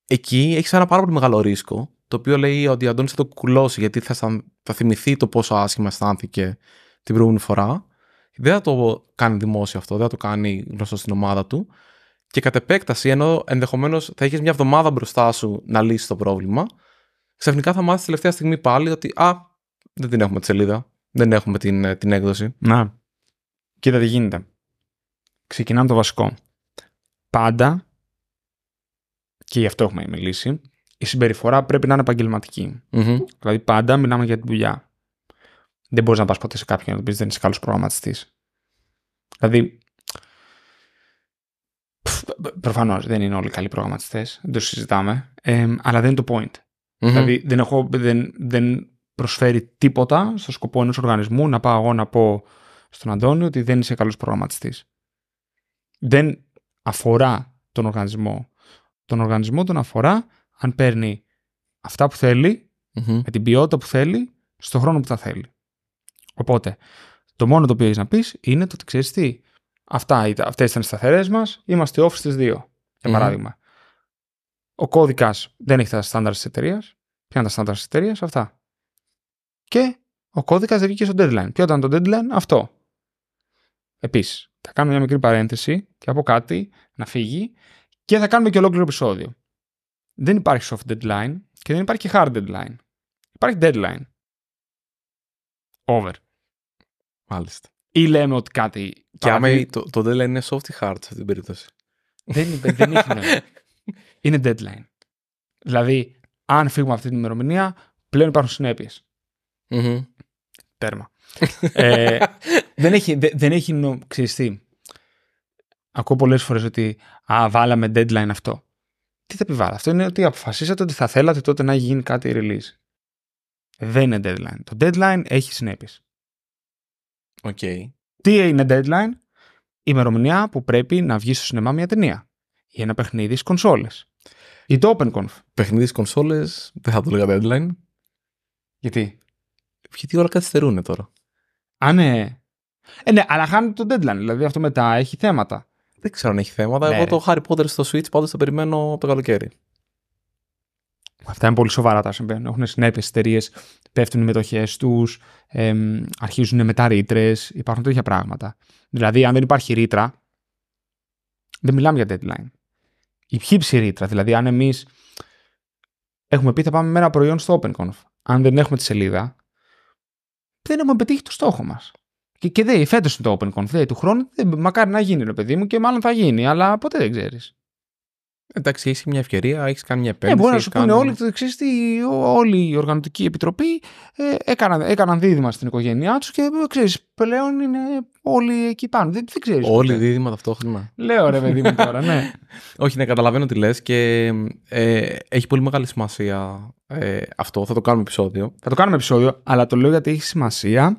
Εκεί έχεις ένα πάρα πολύ μεγάλο ρίσκο, το οποίο λέει ότι ο Αντώνης θα το κουλώσει, γιατί θα, θα θυμηθεί το πόσο άσχημα αισθάνθηκε την προηγούμενη φορά. Δεν θα το κάνει δημόσιο αυτό, δεν θα το κάνει γνωστό στην ομάδα του. Και κατ' επέκταση, ενώ ενδεχομένως θα έχεις μια εβδομάδα μπροστά σου να λύσεις το πρόβλημα, ξαφνικά θα μάθεις τελευταία στιγμή πάλι ότι Α, δεν την έχουμε τη σελίδα. Δεν έχουμε την, ε, την έκδοση. Να. Κοίτα τι γίνεται. Ξεκινάμε το βασικό. Πάντα, και γι' αυτό έχουμε μιλήσει, η συμπεριφορά πρέπει να είναι επαγγελματική. Mm-hmm. Δηλαδή, πάντα μιλάμε για τη δουλειά. Δεν μπορείς να πας ποτέ σε κάποιον να του πεις δεν είσαι καλός προγραμματιστής. Δηλαδή, Προφανώς δεν είναι όλοι καλοί προγραμματιστές, δεν το συζητάμε. Ε, αλλά δεν είναι το point. Δηλαδή δεν, έχω, δεν, δεν προσφέρει τίποτα στο σκοπό ενός οργανισμού να πάω εγώ να πω στον Αντώνιο ότι δεν είσαι καλός προγραμματιστής. Δεν αφορά τον οργανισμό. Τον οργανισμό τον αφορά αν παίρνει αυτά που θελει με την ποιότητα που θέλει, στον χρόνο που θα θέλει. Οπότε, το μόνο το οποίο έχεις να πεις είναι το ότι ξέρεις τι, Αυτά ήταν, αυτές ήταν οι σταθερές μας. Είμαστε off στις δύο, για παράδειγμα. Ο κώδικας δεν έχει τα στάνταρ της εταιρείας. Ποια είναι τα στάνταρ της εταιρείας, αυτά. Και ο κώδικας δεν βγήκε στο deadline. Ποιο ήταν το deadline, αυτό. Επίσης, θα κάνουμε μια μικρή παρένθεση και από κάτι να φύγει και θα κάνουμε και ολόκληρο επεισόδιο. Δεν υπάρχει soft deadline και δεν υπάρχει και hard deadline. Υπάρχει deadline. Over. Μάλιστα ή λέμε ότι κάτι. Και άμα το, το deadline είναι soft ή hard σε αυτή την περίπτωση. δεν, δεν έχει νόημα. είναι deadline. Δηλαδή, αν φύγουμε αυτή την ημερομηνία, πλέον υπάρχουν Τέρμα. Ε, δεν έχει, δεν έχει Ακούω πολλές φορές ότι α, βάλαμε deadline αυτό. Τι θα πει Αυτό είναι ότι αποφασίσατε ότι θα θέλατε τότε να γίνει κάτι release. Δεν είναι deadline. Το deadline έχει συνέπειες. Okay. Τι είναι deadline, Η ημερομηνία που πρέπει να βγει στο σινεμά μια ταινία ή ένα παιχνίδι στις κονσόλες. Ή το OpenConf. Παιχνίδι στις κονσόλες δεν θα το λέγα deadline. Γιατί? Γιατί όλα καθυστερούν τώρα. Α, ναι. Ε, ναι, αλλά χάνει το deadline. Δηλαδή αυτό μετά έχει θέματα. Δεν ξέρω αν έχει θέματα. Ναι, Εγώ το Harry Potter στο Switch πάντως το περιμένω το καλοκαίρι. Αυτά είναι πολύ σοβαρά τα συμβαίνουν. Έχουν συνέπειε εταιρείε, πέφτουν οι μετοχές τους, αρχίζουν μετά ρήτρες, υπάρχουν τέτοια πράγματα. Δηλαδή, αν δεν υπάρχει ρήτρα, δεν μιλάμε για deadline. Η χύψη ρήτρα, δηλαδή, αν εμείς έχουμε πει θα πάμε με ένα προϊόν στο OpenConf, αν δεν έχουμε τη σελίδα, δεν έχουμε πετύχει το στόχο μας. Και, και δε, φέτος είναι το OpenConf, δε, του χρόνου, δε, μακάρι να γίνει, ρε παιδί μου, και μάλλον θα γίνει, αλλά ποτέ δεν ξέρεις. Εντάξει, έχει μια ευκαιρία, έχεις κάνει μια επένδυση. μπορεί να σου πούνε όλοι το εξής, όλη η οργανωτική επιτροπή ε, έκαναν, έκαναν δίδυμα στην οικογένειά τους και ε, ξέρεις, πλέον είναι όλοι εκεί πάνω. Δεν, δεν ξέρεις. Όλοι δίδυμα ταυτόχρονα. Λέω ρε, παιδί μου τώρα, ναι. Όχι, ναι, καταλαβαίνω τι λες και ε, έχει πολύ μεγάλη σημασία αυτό. Θα το κάνουμε επεισόδιο. Θα το κάνουμε επεισόδιο, αλλά το λέω γιατί έχει σημασία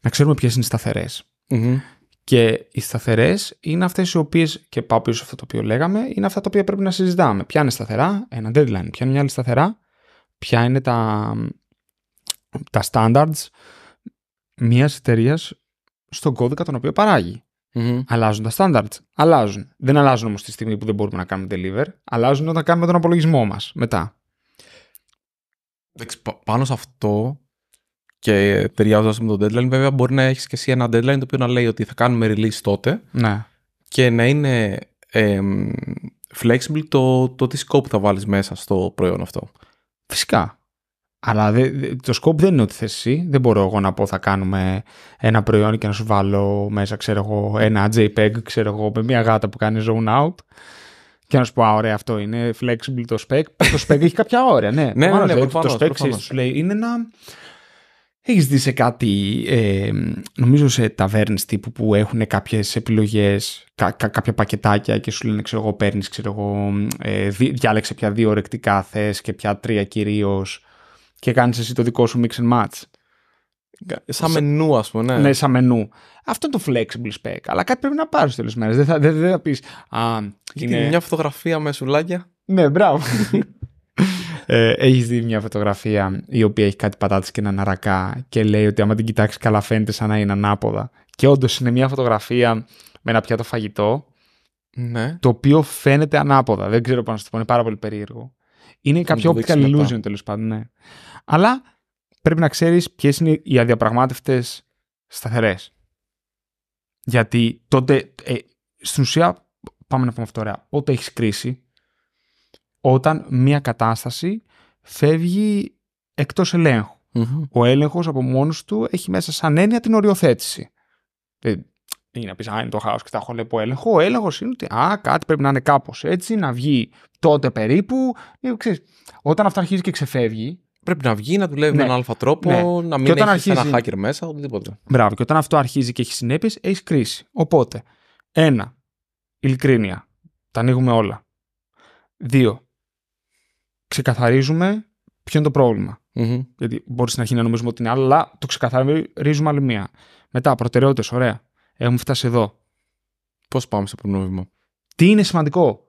να ξέρουμε ποιες είναι οι σταθερε και οι σταθερές είναι αυτές οι οποίες, και πάω πίσω σε αυτό το οποίο λέγαμε, είναι αυτά τα οποία πρέπει να συζητάμε. Ποια είναι σταθερά, ένα deadline, ποια είναι μια άλλη σταθερά, ποια είναι τα, τα standards μιας εταιρείας στον κώδικα τον οποίο Αλλάζουν τα standards. Αλλάζουν. Δεν αλλάζουν όμως τη στιγμή που δεν μπορούμε να κάνουμε deliver. Αλλάζουν όταν κάνουμε τον απολογισμό μας μετά. Πάνω σε αυτό και ταιριάζοντας με το deadline, βέβαια, μπορεί να έχεις και εσύ ένα deadline το οποίο να λέει ότι θα κάνουμε release τότε ναι. και να είναι ε, flexible το, το τι scope θα βάλεις μέσα στο προϊόν αυτό. Φυσικά. Αλλά δε, το scope δεν είναι ότι θες εσύ. Δεν μπορώ εγώ να πω θα κάνουμε ένα προϊόν και να σου βάλω μέσα, ξέρω εγώ, ένα JPEG, ξέρω εγώ, με μια γάτα που κάνει zone out. Και να σου πω, α, ωραία, αυτό είναι flexible το spec. το spec έχει κάποια όρια, ναι. ναι, ναι, ναι, ναι, ναι το, ναι, spec σου λέει είναι να... Έχεις δει σε κάτι, ε, νομίζω σε ταβέρνες τύπου που έχουν κάποιες επιλογές, κα, κάποια πακετάκια και σου λένε ξέρω εγώ παίρνεις, ξέρω εγώ, ε, διάλεξε πια δύο ρεκτικά θες και πια τρία κυρίως και κάνεις εσύ το δικό σου mix and match. Σαν μενού, ας πούμε. Ναι. ναι, σαν μενού. Αυτό είναι το flexible spec. Αλλά κάτι πρέπει να πάρεις τέλος μέρες, Δεν θα, δε, θα πεις. Γιατί είναι... μια φωτογραφία με σουλάκια. Ναι, μπράβο. ε, έχεις δει μια φωτογραφία η οποία έχει κάτι πατάτες και έναν αρακά και λέει ότι άμα την κοιτάξεις καλά φαίνεται σαν να είναι ανάποδα. Και όντως είναι μια φωτογραφία με ένα πιάτο φαγητό. Ναι. Το οποίο φαίνεται ανάποδα. Δεν ξέρω πώς να σου το πω, είναι πάρα πολύ περίεργο. Είναι κάποια κάποιο optical illusion τέλος πάντων, ναι. Αλλά πρέπει να ξέρεις ποιες είναι οι αδιαπραγμάτευτες σταθερές. Γιατί τότε, ε, στην ουσία, πάμε να πούμε αυτό ωραία. Όταν έχεις κρίση, όταν μια κατάσταση φεύγει εκτός Ο έλεγχος από μόνος του έχει μέσα σαν έννοια την οριοθέτηση. Δεν είναι να πεις, α, είναι το χάος και τα έχω λέει έλεγχο. Ο έλεγχος είναι ότι, α, κάτι πρέπει να είναι κάπως έτσι, να βγει τότε περίπου. Ε, όταν αυτό αρχίζει και ξεφεύγει, Πρέπει να βγει, να δουλεύει ναι. με έναν αλφα τρόπο, ναι. να μην έχει αρχίζει... ένα hacker μέσα, οτιδήποτε. Μπράβο. Και όταν αυτό αρχίζει και έχει συνέπειες, έχεις κρίση. Οπότε, ένα, ειλικρίνεια. Τα ανοίγουμε όλα. Δύο, ξεκαθαρίζουμε ποιο είναι το προβλημα mm Γιατί μπορεί στην αρχή να νομίζουμε ότι είναι άλλο, αλλά το ξεκαθαρίζουμε άλλη μία. Μετά, προτεραιότητες, ωραία. Έχουμε ε, φτάσεις εδώ. Πώς πάμε στο επόμενο βήμα. Τι είναι σημαντικό.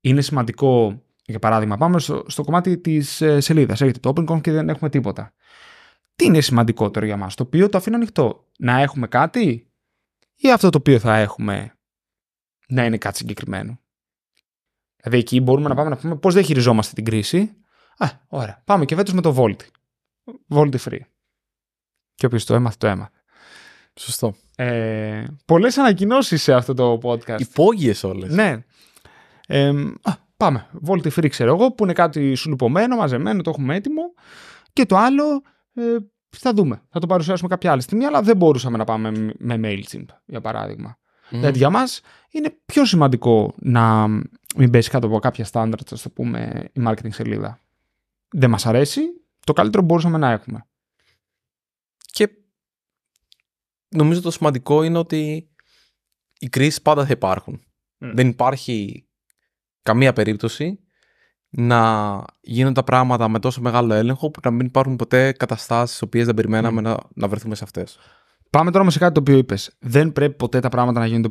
Είναι σημαντικό, για παράδειγμα, πάμε στο, κομμάτι της ε, σελίδας. Έχετε το OpenConf και δεν έχουμε τίποτα. Τι είναι σημαντικότερο για μας, το οποίο το αφήνω ανοιχτό. Να έχουμε κάτι ή αυτό το οποίο θα έχουμε να είναι κάτι συγκεκριμένο. Δηλαδή εκεί μπορούμε να πάμε να πούμε πώς δεν χειριζόμαστε την κρίση. Α, ωραία. Πάμε και φέτος με το Volt. Volt free. Και όποιος το έμαθε, το έμαθε. Σωστό. Ε, Πολλές ανακοινώσεις σε αυτό το podcast. Υπόγειες όλες. Ναι. Ε, α, πάμε. Volt free, ξέρω εγώ, που είναι κάτι σουλουπωμένο, μαζεμένο, το έχουμε έτοιμο. Και το άλλο. Ε, θα δούμε. Θα το παρουσιάσουμε κάποια άλλη στιγμή, αλλά δεν μπορούσαμε να πάμε με MailChimp, για παράδειγμα. Δηλαδή για μας είναι πιο σημαντικό να μην πέσει κάτω από κάποια στάνταρτ, ας το πούμε, η marketing σελίδα. Δεν μας αρέσει. Το καλύτερο μπορούσαμε να έχουμε. Και νομίζω το σημαντικό είναι ότι οι κρίσεις πάντα θα υπάρχουν. Δεν υπάρχει καμία περίπτωση να γίνουν τα πράγματα με τόσο μεγάλο έλεγχο που να μην υπάρχουν ποτέ καταστάσεις, οποίες δεν περιμέναμε να, να βρεθούμε σε αυτές. Πάμε τώρα όμως σε κάτι το οποίο είπες. Δεν πρέπει ποτέ τα πράγματα να γίνονται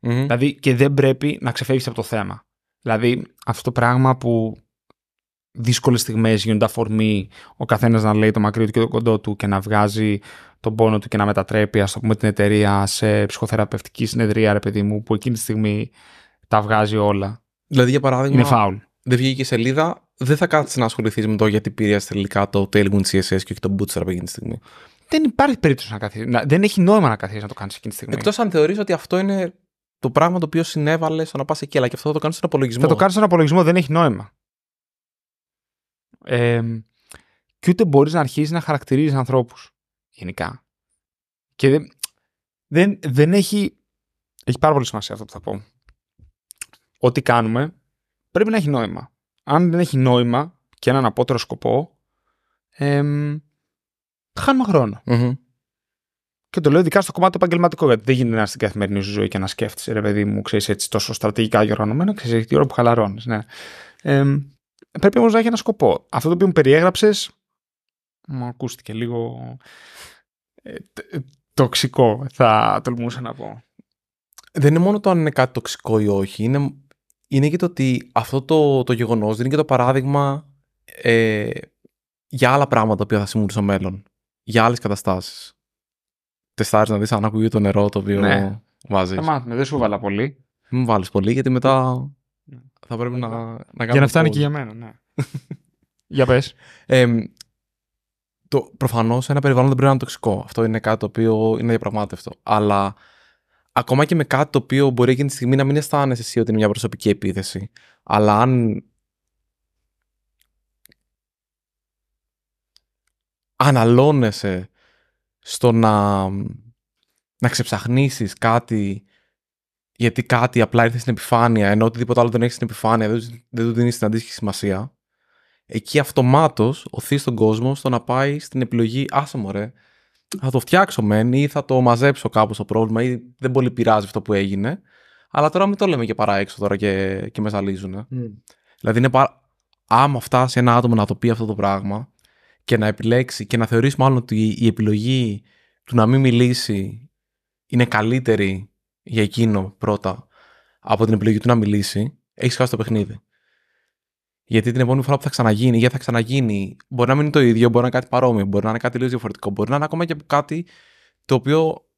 Δηλαδή και δεν πρέπει να ξεφεύγεις από το θέμα. Δηλαδή αυτό το πράγμα που δύσκολες στιγμές γίνονται αφορμή ο καθένας να λέει το μακρύ του και το κοντό του και να βγάζει τον πόνο του και να μετατρέπει, ας το πούμε, την εταιρεία σε ψυχοθεραπευτική συνεδρία, ρε παιδί μου, που εκείνη τη στιγμή τα βγάζει όλα. Δηλαδή, για παράδειγμα. Είναι φάουλ. Δεν βγήκε σελίδα, δεν θα κάτσει να ασχοληθείς με το γιατί πήρε τελικά το Tailwind CSS και όχι το Bootstrap εκείνη τη στιγμή δεν υπάρχει περίπτωση να καθίσει. Δεν έχει νόημα να καθίσει να το κάνει εκείνη τη στιγμή. Εκτός αν θεωρείς ότι αυτό είναι το πράγμα το οποίο συνέβαλε στο να πας εκεί, αλλά και αυτό θα το κάνεις στον απολογισμό. Θα το κάνεις στον απολογισμό, δεν έχει νόημα. Ε, και ούτε μπορείς να αρχίσεις να χαρακτηρίζεις ανθρώπους γενικά. Και δεν, δεν, δεν έχει. Έχει πάρα πολύ σημασία αυτό που θα πω. Ό,τι κάνουμε πρέπει να έχει νόημα. Αν δεν έχει νόημα και έναν απότερο σκοπό, εμ, χάνουμε Και το λέω ειδικά στο κομμάτι του επαγγελματικό, γιατί δεν γίνεται να στην καθημερινή σου ζωή και να σκέφτεσαι, ρε παιδί μου, ξέρεις έτσι τόσο στρατηγικά και οργανωμένα, ξέρει την ώρα που χαλαρώνεις. Ναι. Ε, πρέπει όμως να έχει ένα σκοπό. Αυτό το οποίο μου περιέγραψες. Μου ακούστηκε λίγο. Ε, ε, τοξικό, θα τολμούσα να πω. Δεν είναι μόνο το αν είναι κάτι τοξικό ή όχι. Είναι, είναι και το ότι αυτό το, το γεγονός δίνει και το παράδειγμα ε, για άλλα πράγματα που θα συμβούν στο μέλλον για άλλες καταστάσεις. Τεστάρεις να δεις αν ακούγεται το νερό το οποίο ναι. βάζεις. Θα μάθουμε, δεν σου βάλα πολύ. Μην βάλεις πολύ, γιατί μετά θα πρέπει να, να κάνουμε. Για να φτάνει και για μένα, ναι. για πες. Ε, ένα περιβάλλον δεν πρέπει να είναι τοξικό. Αυτό είναι κάτι το οποίο είναι διαπραγμάτευτο. Αλλά ακόμα και με κάτι το οποίο μπορεί εκείνη τη στιγμή να μην αισθάνεσαι εσύ ότι είναι μια προσωπική επίθεση. Αλλά αν αναλώνεσαι στο να, να ξεψαχνίσεις κάτι γιατί κάτι απλά ήρθε στην επιφάνεια ενώ οτιδήποτε άλλο δεν έχει στην επιφάνεια δεν, τους δίνεις την αντίστοιχη σημασία εκεί αυτομάτως οθεί τον κόσμο στο να πάει στην επιλογή άσε μωρέ θα το φτιάξω μεν ή θα το μαζέψω κάπως το πρόβλημα ή δεν πολύ πειράζει αυτό που έγινε αλλά τώρα μην το λέμε και παρά έξω τώρα και, και με ζαλίζουν. Ε. Δηλαδή είναι πάρα... άμα φτάσει ένα άτομο να το πει αυτό το πράγμα και να επιλέξει και να θεωρήσει μάλλον ότι η επιλογή του να μην μιλήσει είναι καλύτερη για εκείνο πρώτα από την επιλογή του να μιλήσει, έχεις χάσει το παιχνίδι. Γιατί την επόμενη φορά που θα ξαναγίνει, γιατί θα ξαναγίνει, μπορεί να μην είναι το ίδιο, μπορεί να είναι κάτι παρόμοιο, μπορεί να είναι κάτι λίγο διαφορετικό, μπορεί να είναι ακόμα και κάτι το οποίο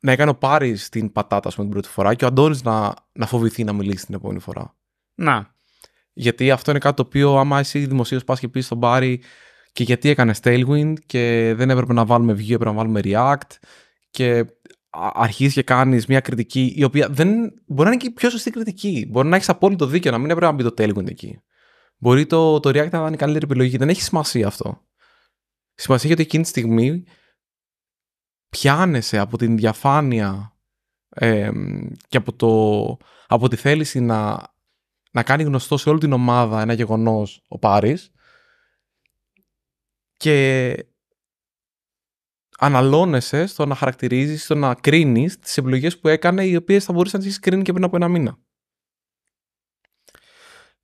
να έκανε ο Πάρης την πατάτα, ας πούμε, την πρώτη φορά και ο Αντώνης να, να φοβηθεί να μιλήσει την επόμενη φορά. Να. Γιατί αυτό είναι κάτι το οποίο, άμα εσύ δημοσίως πας και πεις στον Μπάρι και γιατί έκανες Tailwind και δεν έπρεπε να βάλουμε Vue, έπρεπε να βάλουμε React και αρχίζεις και κάνεις μια κριτική η οποία δεν, μπορεί να είναι και η πιο σωστή κριτική. Μπορεί να έχεις απόλυτο δίκιο να μην έπρεπε να μπει το Tailwind εκεί. Μπορεί το, το React να είναι η καλύτερη επιλογή. Δεν έχει σημασία αυτό. Σημασία γιατί ότι εκείνη τη στιγμή πιάνεσαι από την διαφάνεια ε, και από, το, από τη θέληση να να κάνει γνωστό σε όλη την ομάδα ένα γεγονός ο Πάρης. Και αναλώνεσαι στο να χαρακτηρίζεις, στο να κρίνεις τις επιλογές που έκανε, οι οποίες θα μπορούσε να τις κρίνει και πριν από ένα μήνα.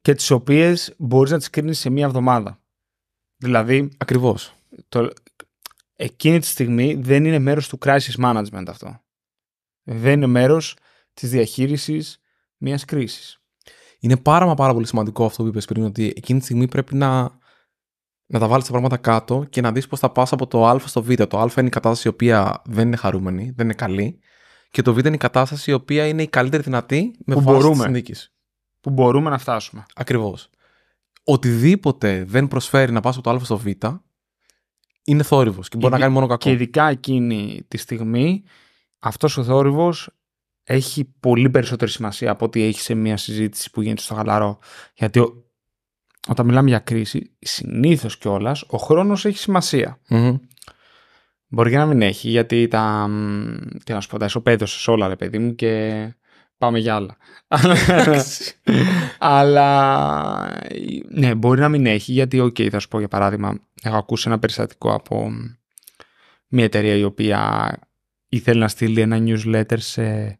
Και τι οποίε μπορείς να τις κρίνει σε μία εβδομάδα. Δηλαδή. Ακριβώς. Το... Εκείνη τη στιγμή δεν είναι μέρος του crisis management αυτό. Δεν είναι μέρος της διαχείρισης μιας κρίσης είναι πάρα μα πάρα πολύ σημαντικό αυτό που είπες πριν, ότι εκείνη τη στιγμή πρέπει να, να τα βάλεις τα πράγματα κάτω και να δεις πώς θα πας από το Α στο Β. Το Α είναι η κατάσταση η οποία δεν είναι χαρούμενη, δεν είναι καλή. Και το Β είναι η κατάσταση η οποία είναι η καλύτερη δυνατή με φάση βάση τη συνδίκη. Που μπορούμε να φτάσουμε. Ακριβώς. Οτιδήποτε δεν προσφέρει να πας από το Α στο Β είναι θόρυβος και μπορεί να κάνει μόνο κακό. Και ειδικά εκείνη τη στιγμή αυτός ο θόρυβος έχει πολύ περισσότερη σημασία από ό,τι έχει σε μια συζήτηση που γίνεται στο χαλαρό. Γιατί όταν μιλάμε για κρίση, συνήθως κιόλας ο χρόνος έχει Μπορεί και να μην έχει, γιατί τα. Τι να σου πω, τα ισοπαίδωσες όλα, ρε παιδί μου, και πάμε για άλλα. Αλλά. Ναι, μπορεί να μην έχει, γιατί, οκ, θα σου πω για παράδειγμα, έχω ακούσει ένα περιστατικό από μια εταιρεία η οποία ήθελε να στείλει ένα newsletter σε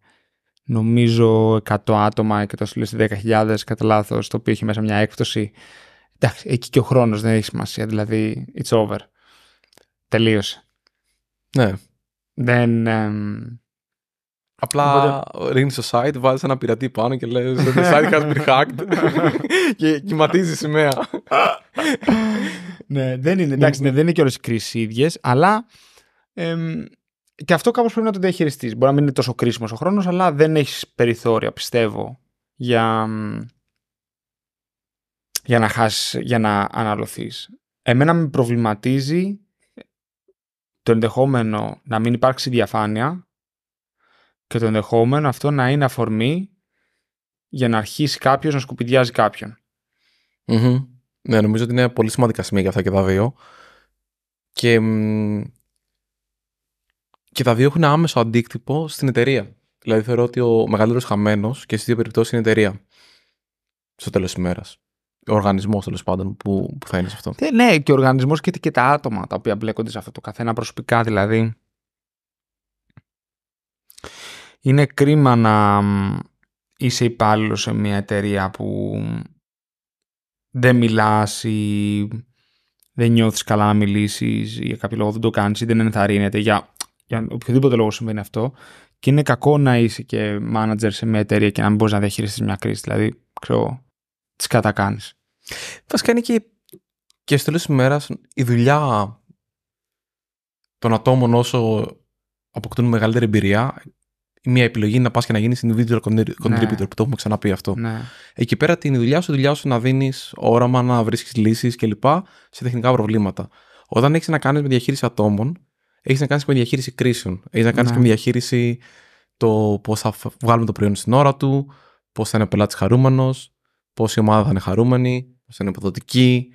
νομίζω 100 άτομα και το στείλε 10.000 κατά λάθος, το οποίο έχει μέσα μια έκπτωση. Εντάξει, εκεί και ο χρόνος δεν έχει σημασία. Δηλαδή, it's over. Τελείωσε. Ναι. Δεν. Απλά Οπότε... το site, βάζεις ένα πειρατή πάνω και λες: The site has been hacked. και κυματίζει σημαία. ναι, δεν είναι. Εντάξει, ναι, δεν είναι οι κρίσει ίδιες, αλλά. Και αυτό κάπως πρέπει να το διαχειριστείς. Μπορεί να μην είναι τόσο κρίσιμος ο χρόνος, αλλά δεν έχεις περιθώρια, πιστεύω, για, για να χάσεις για να αναλωθείς. Εμένα με προβληματίζει το ενδεχόμενο να μην υπάρξει διαφάνεια και το ενδεχόμενο αυτό να είναι αφορμή για να αρχίσει κάποιος να σκουπιδιάζει Ναι, νομίζω ότι είναι πολύ σημαντικά σημεία για αυτά και τα δύο. Και και τα δύο έχουν άμεσο αντίκτυπο στην εταιρεία. Δηλαδή θεωρώ ότι ο μεγαλύτερος χαμένος και στις δύο περιπτώσεις είναι η εταιρεία. Στο τέλος της ημέρας. Ο οργανισμός τέλος πάντων που, που θα είναι αυτό. ναι, και ο οργανισμός και, και τα άτομα τα οποία μπλέκονται σε αυτό το καθένα προσωπικά δηλαδή. Είναι κρίμα να είσαι υπάλληλος σε μια εταιρεία που δεν μιλάς ή δεν νιώθεις καλά να μιλήσεις ή για κάποιο λόγο δεν το κάνεις ή δεν ενθαρρύνεται για για οποιοδήποτε λόγο συμβαίνει αυτό. Και είναι κακό να είσαι και manager σε μια εταιρεία και να μην μπορείς να διαχειριστείς μια κρίση. Δηλαδή, ξέρω, τις κατακάνεις. Βασικά είναι και, και στο τέλος της ημέρας η δουλειά των ατόμων όσο αποκτούν μεγαλύτερη εμπειρία, μια επιλογή είναι να πας και να γίνεις individual ναι. contributor, που το έχουμε ξαναπεί αυτό. Ναι. Εκεί πέρα την δουλειά σου, δουλειά σου να δίνεις όραμα, να βρίσκεις λύσεις κλπ. σε τεχνικά προβλήματα. Όταν έχεις να κάνεις με διαχείριση ατόμων, έχεις να κάνεις και με διαχείριση κρίσεων. Έχεις να κάνεις και με ναι. διαχείριση το πώς θα βγάλουμε το προϊόν στην ώρα του, πώς θα είναι ο πελάτης χαρούμενος, πώς η ομάδα θα είναι χαρούμενη, πώς θα είναι αποδοτική,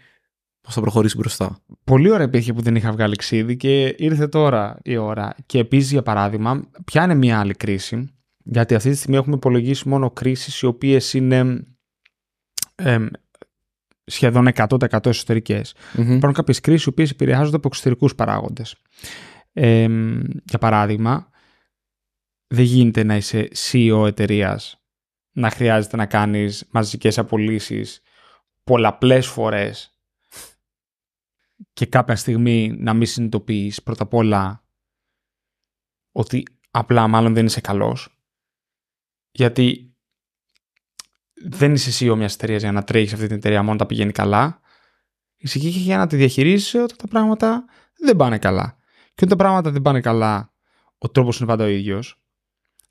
πώς θα προχωρήσει μπροστά. Πολύ ωραία υπήρχε που δεν είχα βγάλει ξύδι και ήρθε τώρα η ώρα. Και επίσης, για παράδειγμα, ποια είναι μια άλλη κρίση. Γιατί αυτή τη στιγμή έχουμε υπολογίσει μόνο κρίσεις οι οποίες είναι ε, σχεδόν 100% εσωτερικέ. Mm-hmm. Υπάρχουν κάποιες κρίσεις οι οποίες επηρεάζονται από εξωτερικούς παράγοντες για παράδειγμα, δεν γίνεται να είσαι CEO εταιρείας να χρειάζεται να κάνεις μαζικές απολύσεις πολλαπλές φορές και κάποια στιγμή να μην συνειδητοποιείς πρώτα απ' όλα ότι απλά μάλλον δεν είσαι καλός γιατί δεν είσαι CEO μιας εταιρείας για να τρέχεις αυτή την εταιρεία μόνο τα πηγαίνει καλά. Είσαι για να τη διαχειρίζεις όταν τα πράγματα δεν πάνε καλά. Και όταν τα πράγματα δεν πάνε καλά, ο τρόπος είναι πάντα ο ίδιος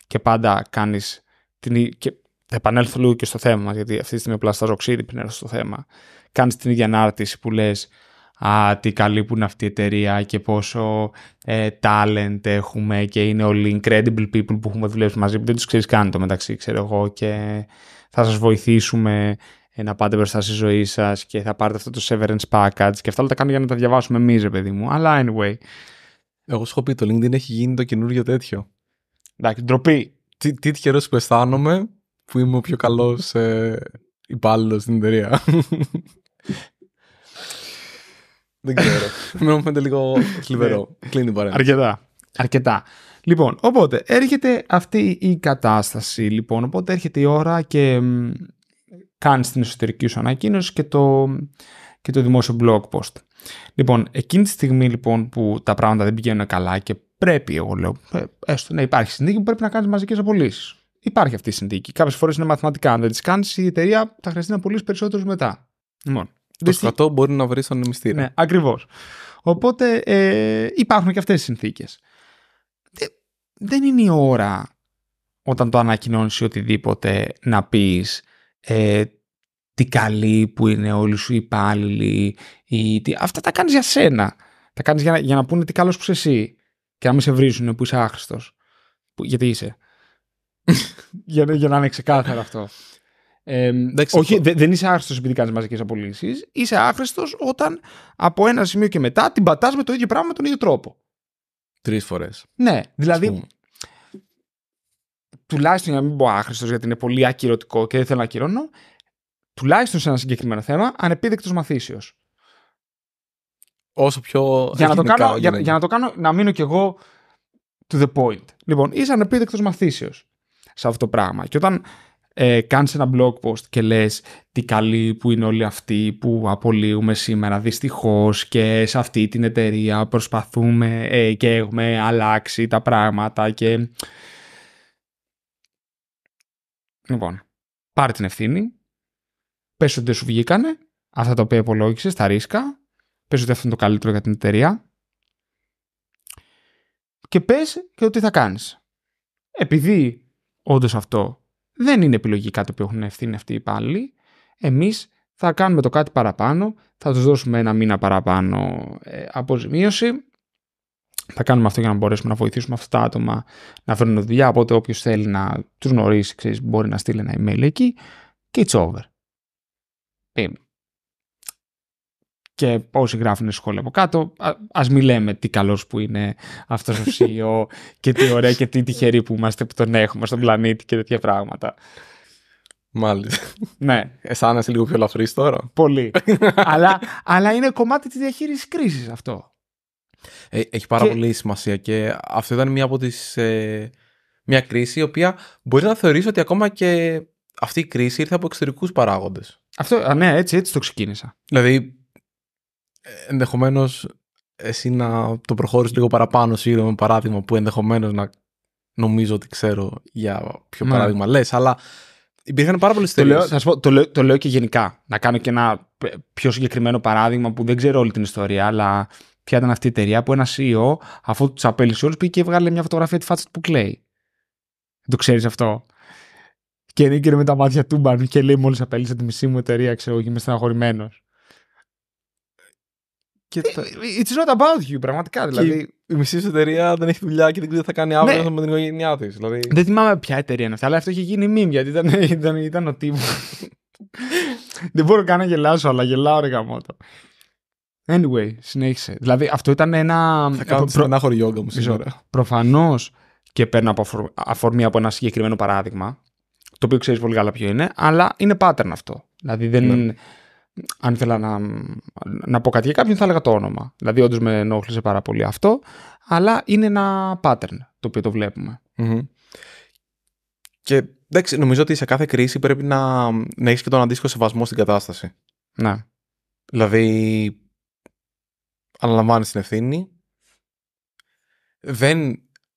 και πάντα κάνεις την. Και θα επανέλθω λίγο και στο θέμα μα, γιατί αυτή τη στιγμή απλά στα ξύδι πριν έρθω στο θέμα. Κάνεις την ίδια ανάρτηση που λες. Α, τι καλή που είναι αυτή η εταιρεία και πόσο ε, talent έχουμε και είναι όλοι incredible people που έχουμε δουλέψει μαζί που δεν τους ξέρεις καν το μεταξύ, ξέρω εγώ και θα σας βοηθήσουμε ε, να πάτε μπροστά στη ζωή σας και θα πάρετε αυτό το severance package και αυτά όλα τα κάνω για να τα διαβάσουμε εμείς, παιδί μου. Αλλά anyway, εγώ σου έχω πει, το LinkedIn έχει γίνει το καινούριο τέτοιο. Εντάξει, ντροπή. Τι, τι τυχερός που αισθάνομαι που είμαι ο πιο καλός ε, υπάλληλος στην εταιρεία. Δεν ξέρω. Μου φαίνεται λίγο θλιβερό. Ναι. Κλείνει την παρέμβαση. Αρκετά. Αρκετά. Λοιπόν, οπότε έρχεται αυτή η κατάσταση. Λοιπόν, οπότε έρχεται η ώρα και κάνεις την εσωτερική σου ανακοίνωση και το, και το δημόσιο blog post. Λοιπόν, εκείνη τη στιγμή λοιπόν που τα πράγματα δεν πηγαίνουν καλά και πρέπει, εγώ λέω, ε, έστω να υπάρχει συνθήκη που πρέπει να κάνεις μαζικές απολύσεις. Υπάρχει αυτή η συνθήκη. Κάποιες φορές είναι μαθηματικά. Αν δεν τις κάνεις, η εταιρεία θα χρειαστεί να πουλήσει περισσότερους μετά. Λοιπόν. Το δυστυχ... στρατό μπορεί να βρει στον μυστήριο. Ναι, ακριβώς. Οπότε ε, υπάρχουν και αυτές οι συνθήκες. Δε, δεν είναι η ώρα όταν το ανακοινώνεις οτιδήποτε να πεις ε, τι καλή που είναι όλοι σου οι υπάλληλοι. Ή, τι... Αυτά τα κάνεις για σένα. Τα κάνεις για, να, για να πούνε τι κάλο που είσαι εσύ και να μην σε βρίζουν που είσαι άχρηστος. γιατί είσαι. για, για να είναι ξεκάθαρο αυτό. Ε, όχι, δεν είσαι άχρηστος επειδή κάνεις μαζικές απολύσεις. Είσαι άχρηστος όταν από ένα σημείο και μετά την πατάς με το ίδιο πράγμα με τον ίδιο τρόπο. Τρεις φορές. Ναι, δηλαδή. Τουλάχιστον για να μην πω άχρηστος, γιατί είναι πολύ ακυρωτικό και δεν θέλω να ακυρώνω τουλάχιστον σε ένα συγκεκριμένο θέμα, ανεπίδεκτος μαθήσεως. Όσο πιο. Για να, το κάνω, για, να το κάνω, να μείνω κι εγώ to the point. Λοιπόν, είσαι ανεπίδεκτος μαθήσεως σε αυτό το πράγμα. Και όταν ε, κάνεις ένα blog post και λες τι καλή που είναι όλοι αυτοί που απολύουμε σήμερα δυστυχώς και σε αυτή την εταιρεία προσπαθούμε ε, και έχουμε αλλάξει τα πράγματα και. Λοιπόν, πάρε την ευθύνη Πες ότι δεν σου βγήκανε αυτά τα οποία υπολόγισες, τα ρίσκα. Πες ότι αυτό είναι το καλύτερο για την εταιρεία. Και πες και ότι θα κάνεις. Επειδή όντως αυτό δεν είναι επιλογή κάτι που έχουν ευθύνη αυτοί οι υπάλληλοι, εμείς θα κάνουμε το κάτι παραπάνω, θα τους δώσουμε ένα μήνα παραπάνω ε, αποζημίωση. Θα κάνουμε αυτό για να μπορέσουμε να βοηθήσουμε αυτά τα άτομα να φέρουν δουλειά. Οπότε, όποιος θέλει να τους γνωρίσει, ξέρεις μπορεί να στείλει ένα email εκεί. Και it's over και όσοι γράφουν σχόλια από κάτω, α μην λέμε τι καλός που είναι αυτός ο CEO και τι ωραία και τι τυχεροί που είμαστε που τον έχουμε στον πλανήτη και τέτοια πράγματα. Μάλιστα. Ναι. Αισθάνεσαι λίγο πιο ελαφρύ τώρα. Πολύ. αλλά, αλλά είναι κομμάτι της διαχείρισης κρίσης αυτό. Ε, έχει πάρα πολύ σημασία και αυτό ήταν μία από ε, μια κρίση η οποία μπορεί να θεωρήσει ότι ακόμα και αυτή η κρίση ήρθε από εξωτερικούς παράγοντες. Αυτό, α, ναι, έτσι, έτσι το ξεκίνησα. Δηλαδή, ε, ενδεχομένως εσύ να το προχώρησες λίγο παραπάνω σύγχρονο ένα παράδειγμα που ενδεχομένως να νομίζω ότι ξέρω για ποιο ναι. παράδειγμα λες, αλλά υπήρχαν πάρα πολλές εταιρείε. Το, το, το λέω και γενικά. Να κάνω και ένα πιο συγκεκριμένο παράδειγμα που δεν ξέρω όλη την ιστορία, αλλά ποια ήταν αυτή η εταιρεία που ένα CEO, αφού τους απέλησε όλους, πήγε και βγάλε μια φωτογραφία τη φάτσα του που κλαίει. Το ξέρεις αυτό. Και είναι με τα μάτια του μπαρνού και λέει: Μόλις απέλησα τη μισή μου εταιρεία, ξέρω είμαι στεναχωρημένος. Και ε, It's not about you, πραγματικά. Δηλαδή... Η μισή σου εταιρεία δεν έχει δουλειά και δεν ξέρει τι θα κάνει αύριο ναι. με την οικογένειά της. Δηλαδή... Δεν θυμάμαι ποια εταιρεία είναι αυτή, αλλά αυτό είχε γίνει μήνυμα γιατί ήταν, ήταν, ήταν ο τύπος. δεν μπορώ καν να γελάσω, αλλά γελάω ρε γαμότο. Anyway, συνέχισε. Δηλαδή αυτό ήταν ένα. Θα κάνω προ... ένα μου σήμερα. Προφανώς και παίρνω από αφορμή από ένα συγκεκριμένο παράδειγμα το οποίο ξέρεις πολύ καλά ποιο είναι, αλλά είναι pattern αυτό. Δηλαδή δεν. Ναι. Αν ήθελα να, να πω κάτι για κάποιον, θα έλεγα το όνομα. Δηλαδή, όντως με ενόχλησε πάρα πολύ αυτό, αλλά είναι ένα pattern το οποίο το βλεπουμε Και εντάξει, νομίζω ότι σε κάθε κρίση πρέπει να, να έχεις και τον αντίστοιχο σεβασμό στην κατάσταση. Ναι. Δηλαδή, αναλαμβάνεις την ευθύνη.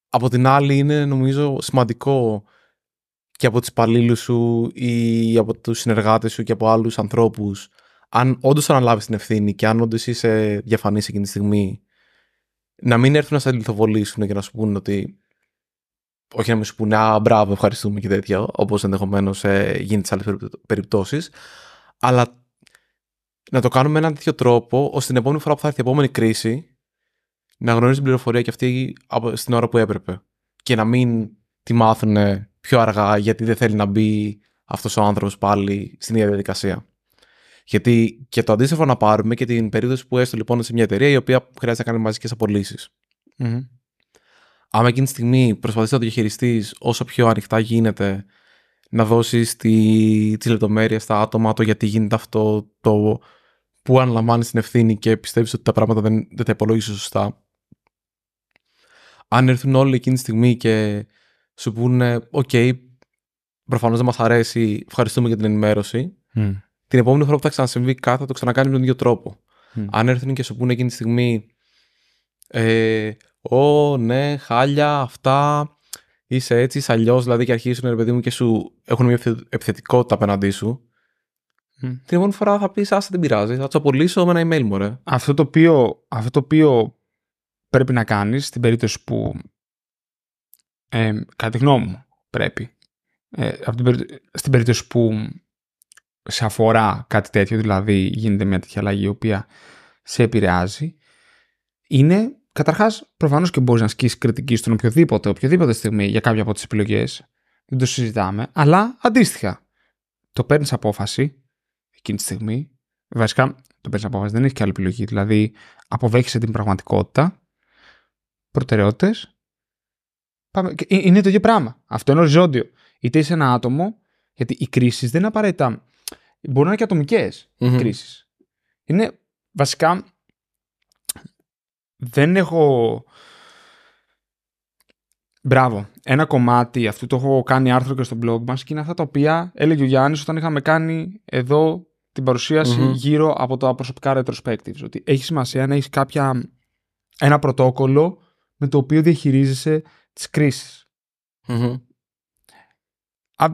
από την άλλη, είναι νομίζω σημαντικό και από τους υπαλλήλους σου ή από τους συνεργάτες σου και από άλλους ανθρώπους αν όντως αναλάβεις την ευθύνη και αν όντως είσαι διαφανής εκείνη τη στιγμή, να μην έρθουν να σε λιθοβολήσουν και να σου πούνε ότι. Όχι να μην σου πούνε, Α, μπράβο, ευχαριστούμε και τέτοια, όπως ενδεχομένως ε, γίνεται σε άλλες περιπτώσεις. Αλλά να το κάνουμε με έναν τέτοιο τρόπο, ώστε την επόμενη φορά που θα έρθει η επόμενη κρίση, να γνωρίζεις την πληροφορία και αυτή στην ώρα που έπρεπε. Και να μην τη μάθουν πιο αργά γιατί δεν θέλει να μπει αυτός ο άνθρωπος πάλι στην ίδια διαδικασία. Γιατί και το αντίστοιχο να πάρουμε και την περίπτωση που έστω λοιπόν σε μια εταιρεία η οποία χρειάζεται να κανει μαζικε μαζικέ απολύσεις. Mm-hmm. Άμα εκείνη τη στιγμή προσπαθείς να το διαχειριστείς όσο πιο ανοιχτά γίνεται, να δώσεις τη, τις λεπτομέρειες στα άτομα, το γιατί γίνεται αυτό, το που αναλαμβάνεις την ευθύνη και πιστεύεις ότι τα πράγματα δεν, δεν τα υπολόγισε σωστά. Αν έρθουν όλοι εκείνη τη στιγμή και σου πούνε, οκ, okay, προφανώς δεν μας αρέσει, ευχαριστούμε για την ενημέρωση. Την επόμενη φορά που θα ξανασυμβεί κάτι θα το ξανακάνει με τον ίδιο τρόπο. Αν έρθουν και σου πούνε εκείνη τη στιγμή, ε, Ω, ναι, χάλια, αυτά. Είσαι έτσι, είσαι αλλιώς. Δηλαδή και αρχίσουν, ρε παιδί μου, και σου έχουν μια επιθετικότητα απέναντί σου. Την επόμενη φορά θα πεις, άσε δεν πειράζει, θα τους απολύσω με ένα email μου, ρε. Αυτό το οποίο, αυτό το οποίο πρέπει να κάνεις στην περίπτωση που ε, κατά τη γνώμη μου, πρέπει. Ε, στην περίπτωση που σε αφορά κάτι τέτοιο, δηλαδή γίνεται μια τέτοια αλλαγή η οποία σε επηρεάζει, είναι καταρχάς προφανώς και μπορείς να ασκήσεις κριτική στον οποιοδήποτε, οποιοδήποτε στιγμή για κάποια από τις επιλογές Δεν το συζητάμε. Αλλά αντίστοιχα, το παίρνεις απόφαση εκείνη τη στιγμή. Βασικά, το παίρνεις απόφαση, δεν έχει και άλλη επιλογή. Δηλαδή, αποδέχεσαι την πραγματικότητα, προτεραιότητες είναι το ίδιο πράγμα. Αυτό είναι οριζόντιο. Είτε είσαι ένα άτομο, γιατί οι κρίσεις δεν είναι απαραίτητα. Μπορούν να είναι και ατομικές mm-hmm. κρίσεις. Είναι βασικά. Δεν έχω. Μπράβο. Ένα κομμάτι, αυτό το έχω κάνει άρθρο και στο blog μας και είναι αυτά τα οποία έλεγε ο Γιάννης όταν είχαμε κάνει εδώ την παρουσιαση γύρω από τα προσωπικά retrospectives. Ότι έχει σημασία να έχεις κάποια... ένα πρωτόκολλο με το οποίο διαχειρίζεσαι της κρίσης. Mm-hmm.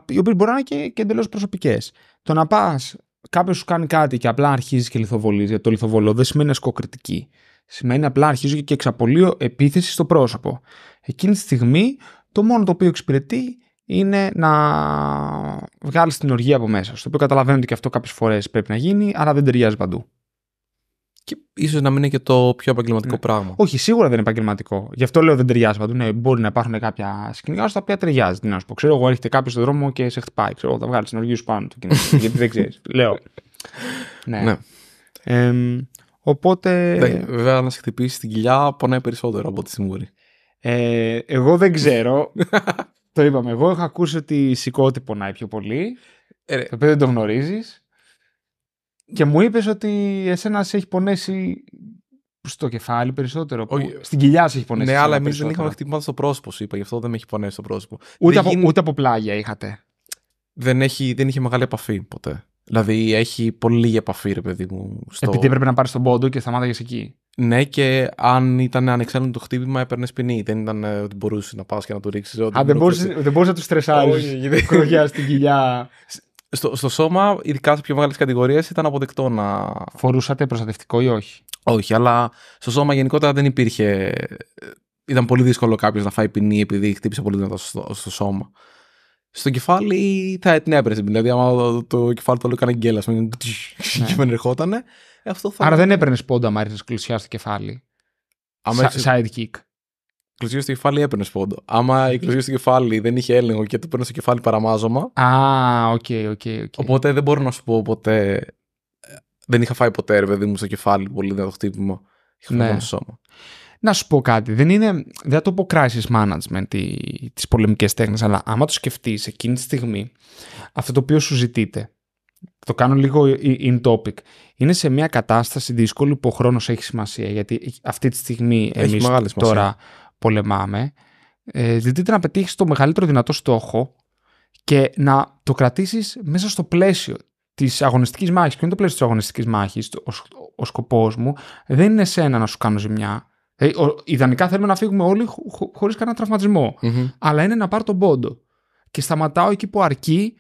Οι οποίε μπορεί να είναι και, εντελώς προσωπικές. Το να πας, κάποιος σου κάνει κάτι και απλά αρχίζεις και λιθοβολείς, γιατί το λιθοβολό δεν σημαίνει ασκοκριτική. Σημαίνει απλά αρχίζω και εξαπολύω επίθεση στο πρόσωπο. Εκείνη τη στιγμή το μόνο το οποίο εξυπηρετεί είναι να βγάλεις την οργή από μέσα. Στο οποίο καταλαβαίνω ότι και αυτό κάποιες φορές πρέπει να γίνει, αλλά δεν ταιριάζει παντού. Και ίσως να μην είναι και το πιο επαγγελματικό ναι. πράγμα. Όχι, σίγουρα δεν είναι επαγγελματικό. Γι' αυτό λέω δεν ταιριάζει παντού. Ναι, μπορεί να υπάρχουν κάποια σκηνικά στα οποία ταιριάζει. Τι να σου πω. Ξέρω εγώ, έρχεται κάποιος στον δρόμο και σε χτυπάει. Ξέρω εγώ, θα βγάλει την οργή σου πάνω του. γιατί δεν ξέρεις. λέω. Ναι. ναι. Ε, οπότε. Ναι, βέβαια, να σε χτυπήσει την κοιλιά πονάει περισσότερο από ό,τι σιγουρή. Ε, εγώ δεν ξέρω. το είπαμε. Εγώ είχα ακούσει ότι η σηκώτη πονάει πιο πολύ. Ε, το οποίο δεν το γνωρίζεις. Και μου είπες ότι εσένα σε έχει πονέσει στο κεφάλι περισσότερο. Στην κοιλιά σε έχει πονέσει. Ναι, αλλά εμείς δεν είχαμε χτυπήματα στο πρόσωπο, σου είπα, γι' αυτό δεν με έχει πονέσει στο πρόσωπο. Ούτε, από, ούτε από πλάγια είχατε. Δεν, έχει, δεν είχε μεγάλη επαφή ποτέ. Δηλαδή έχει πολύ επαφή, ρε παιδί μου. Στο... Επειδή έπρεπε να πάρεις τον πόντο και σταμάταγες εκεί. Ναι, και αν ήταν ανεξάρτητο το χτύπημα, έπαιρνες ποινή. Δεν ήταν ε, ότι μπορούσες να πας και να του ρίξει. δεν μπορούσε να τους στρεσάρεις. Κρογιάς στην κοιλιά στο, στο σώμα, ειδικά σε πιο μεγάλες κατηγορίες, ήταν αποδεκτό να. Φορούσατε προστατευτικό ή όχι. Όχι, αλλά στο σώμα γενικότερα δεν υπήρχε. Ε, ήταν πολύ δύσκολο κάποιος να φάει ποινή επειδή χτύπησε πολύ δυνατό στο, σώμα. Στο κεφάλι θα την έπαιρνε Δηλαδή, άμα το, το κεφάλι το έκανε γκέλα, ναι. και με ερχότανε. Αυτό θα... Άρα δεν έπαιρνες πόντα, μ' να στο κεφάλι. Αμέσως κλωτσιό στο κεφάλι έπαιρνε πόντο. Άμα η κλωτσιό στο κεφάλι δεν είχε έλεγχο και το παίρνω στο κεφάλι παραμάζωμα. Α, οκ, οκ, οκ. Οπότε δεν μπορώ να σου πω ποτέ. Δεν είχα φάει ποτέ, ρε παιδί μου, στο κεφάλι πολύ δυνατό χτύπημα. Είχα ναι. στο σώμα. Να σου πω κάτι. Δεν, είναι, δεν θα το πω crisis management τις πολεμικές τέχνες, αλλά άμα το σκεφτείς εκείνη τη στιγμή, αυτό το οποίο σου ζητείτε, το κάνω λίγο in topic, είναι σε μια κατάσταση δύσκολη που ο χρόνος έχει σημασία, γιατί αυτή τη στιγμή έχει τώρα πολεμάμε, ε, να πετύχεις το μεγαλύτερο δυνατό στόχο και να το κρατήσεις μέσα στο πλαίσιο της αγωνιστικής μάχης. Ποιο είναι το πλαίσιο της αγωνιστικής μάχης, ο, σκοπός σκοπός μου δεν είναι εσένα να σου κάνω ζημιά. Ε, ιδανικά θέλουμε να φύγουμε όλοι χωρίς κανενα κανένα Αλλά είναι να πάρω τον πόντο. Και σταματάω εκεί που αρκεί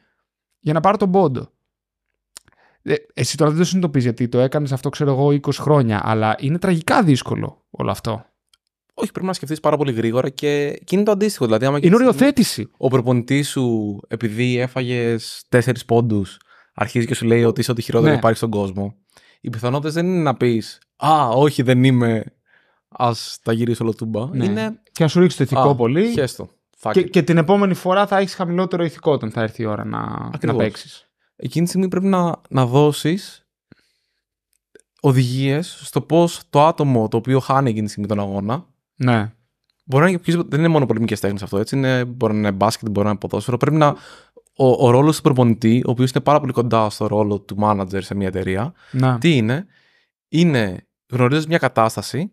για να πάρω τον πόντο. Ε, εσύ τώρα δεν το συνειδητοποιείς γιατί το έκανες αυτό, ξέρω εγώ, 20 χρόνια. Αλλά είναι τραγικά δύσκολο όλο αυτό. Όχι, πρέπει να σκεφτείς πάρα πολύ γρήγορα και, είναι το αντίστοιχο. Δηλαδή, άμα είναι οριοθέτηση. Ο προπονητής σου, επειδή έφαγες τέσσερις πόντους, αρχίζει και σου λέει ότι είσαι ό,τι χειρότερο ναι. υπάρχει στον κόσμο. Οι πιθανότητες δεν είναι να πεις Α, όχι, δεν είμαι. Ας τα γυρίσει όλο τούμπα. Ναι. Είναι... Και να σου ρίξεις το ηθικό Α, πολύ. Χέστο. Και, και, την επόμενη φορά θα έχεις χαμηλότερο ηθικό όταν θα έρθει η ώρα να, να παίξεις. Εκείνη τη στιγμή πρέπει να, να δώσεις οδηγίες στο πώς το άτομο το οποίο χάνει εκείνη τη στιγμή τον αγώνα ναι. Μπορεί να είναι Δεν είναι μόνο πολεμικέ τέχνες αυτό. Έτσι. Είναι, μπορεί να είναι μπάσκετ, μπορεί να είναι ποδόσφαιρο. Πρέπει να. Ο, ο ρόλος του προπονητή, ο οποίος είναι πάρα πολύ κοντά στο ρόλο του manager σε μια εταιρεία, ναι. τι είναι, είναι γνωρίζοντας μια κατάσταση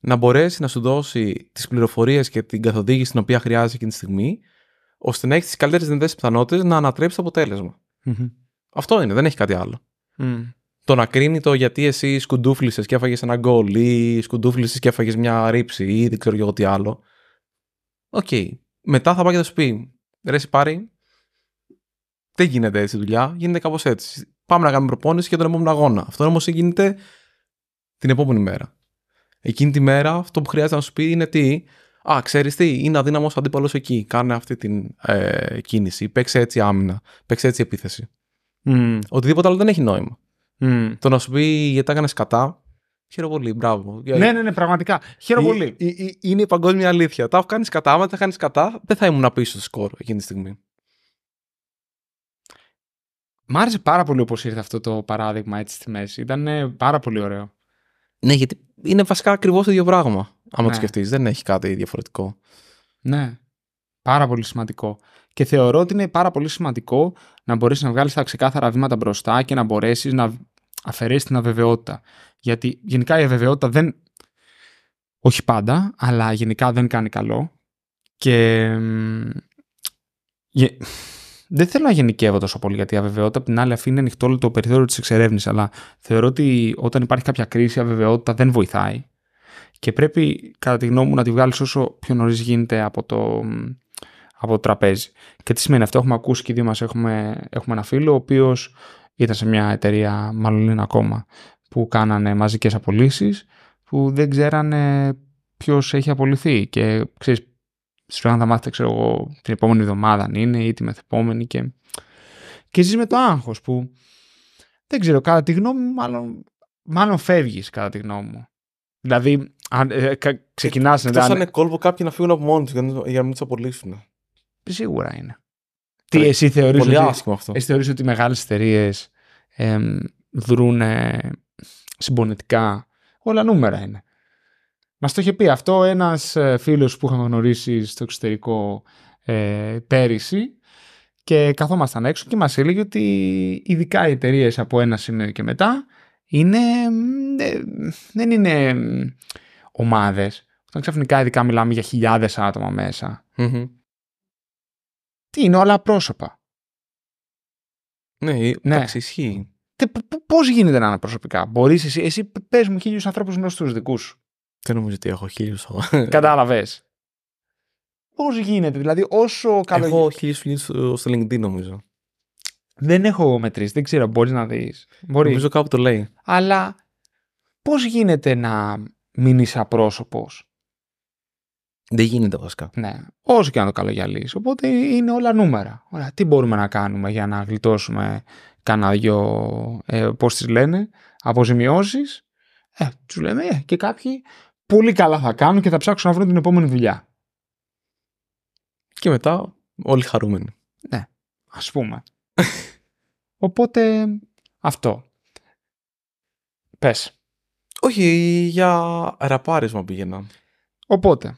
να μπορέσει να σου δώσει τις πληροφορίες και την καθοδήγηση την οποία χρειάζεται εκείνη τη στιγμή, ώστε να έχεις τις καλύτερες δυνατές πιθανότητες να ανατρέψεις το αποτέλεσμα. Mm-hmm. Αυτό είναι, δεν έχει κάτι άλλο. αυτο ειναι δεν εχει κατι αλλο mm το να κρίνει το γιατί εσύ σκουντούφλησες και έφαγες ένα γκολ ή σκουντούφλησες και έφαγες μια ρήψη ή δεν ξέρω εγώ τι άλλο. Οκ. Μετά θα πάει και θα σου πει: Ρε, πάρει. Δεν γίνεται έτσι η δουλειά, γίνεται κάπως έτσι. Πάμε να κάνουμε προπόνηση για τον επόμενο αγώνα. Αυτό όμως γίνεται την επόμενη μέρα. Εκείνη τη μέρα αυτό που χρειάζεται να σου πει είναι τι. Α, ξέρεις τι, είναι αδύναμος αντίπαλος εκεί. Κάνε αυτή την ε, κίνηση. Παίξε έτσι άμυνα. Παίξε έτσι επίθεση. Mm. Οτιδήποτε άλλο δεν έχει νόημα. Mm. Το να σου πει γιατί έκανες κατά. Χαίρομαι πολύ, μπράβο. Ναι, ναι, ναι, πραγματικά. Χαίρομαι ε, πολύ. Ε, ε, είναι η παγκόσμια αλήθεια. Τα έχω κάνει κατά. Άμα τα κάνεις κατά, δεν θα ήμουν πίσω στο σκορ εκείνη τη στιγμή. Μ' άρεσε πάρα πολύ όπως ήρθε αυτό το παράδειγμα έτσι στη μέση. Ήταν πάρα πολύ ωραίο. Ναι, γιατί είναι βασικά ακριβώς το ίδιο πράγμα. Αν ναι. το σκεφτείς, δεν έχει κάτι διαφορετικό. Ναι. Πάρα πολύ σημαντικό. Και θεωρώ ότι είναι πάρα πολύ σημαντικό να μπορέσει να βγάλεις τα ξεκάθαρα βήματα μπροστά και να μπορέσεις να αφαιρέσεις την αβεβαιότητα. Γιατί γενικά η αβεβαιότητα δεν. Όχι πάντα, αλλά γενικά δεν κάνει καλό. Και. Δεν θέλω να γενικεύω τόσο πολύ γιατί η αβεβαιότητα απ' την άλλη αφήνει ανοιχτό όλο το περιθώριο της εξερεύνησης. Αλλά θεωρώ ότι όταν υπάρχει κάποια κρίση, η αβεβαιότητα δεν βοηθάει. Και πρέπει, κατά τη γνώμη μου, να τη βγάλεις όσο πιο νωρίς γίνεται από το από το τραπέζι. Και τι σημαίνει αυτό, έχουμε ακούσει και οι δύο μας έχουμε, έχουμε ένα φίλο, ο οποίος ήταν σε μια εταιρεία, μάλλον είναι ακόμα, που κάνανε μαζικές απολύσεις, που δεν ξέρανε ποιος έχει απολυθεί. Και ξέρεις, σου αν θα μάθετε, ξέρω εγώ, την επόμενη εβδομάδα αν είναι ή τη μεθεπόμενη. Και, και ζεις με το άγχος που δεν ξέρω, κατά τη γνώμη μου, μάλλον, μάλλον φεύγεις, κατά τη γνώμη μου. Δηλαδή, αν, ε, να. Ε, δηλαδή, κόλπο κάποιοι να φύγουν από μόνοι τους για να μην τους απολύσουν. Σίγουρα είναι. Τι εσύ θεωρείς Πολύ ότι, αυτό. Εσύ θεωρείς ότι οι μεγάλες εταιρείες ε, δρούν συμπονετικά. Όλα νούμερα είναι. Μας το είχε πει αυτό ένας ε, φίλος που είχαμε γνωρίσει στο εξωτερικό ε, πέρυσι και καθόμασταν έξω και μας έλεγε ότι ειδικά οι εταιρείες από ένα σημείο και μετά είναι, ε, δεν είναι ομάδες. Όταν ξαφνικά ειδικά μιλάμε για χιλιάδες άτομα είναι όλα πρόσωπα. Ναι, ναι. εντάξει, ισχύει. Πώς γίνεται να είναι προσωπικά. Μπορείς εσύ, εσύ πες μου χίλιους ανθρώπους γνωστούς δικούς Δεν νομίζω ότι έχω χίλιους. Κατάλαβες. Πώς γίνεται, δηλαδή, όσο καλό. Έχω χίλιους φίλους στο LinkedIn, νομίζω. Δεν έχω μετρήσει, δεν ξέρω, μπορείς να δεις. Νομίζω κάπου το λέει. Αλλά πώς γίνεται να μείνει απρόσωπος δεν γίνεται βασικά. Ναι. Όσο και να το καλογιαλείς. Οπότε είναι όλα νούμερα. Ωραία, τι μπορούμε να κάνουμε για να γλιτώσουμε κανένα δυο, ε, πώς τις λένε, αποζημιώσεις. Ε, τους λέμε ε, και κάποιοι πολύ καλά θα κάνουν και θα ψάξουν να βρουν την επόμενη δουλειά. Και μετά όλοι χαρούμενοι. Ναι, ας πούμε. Οπότε αυτό. Πες. Όχι, για ραπάρισμα πήγαινα. Οπότε,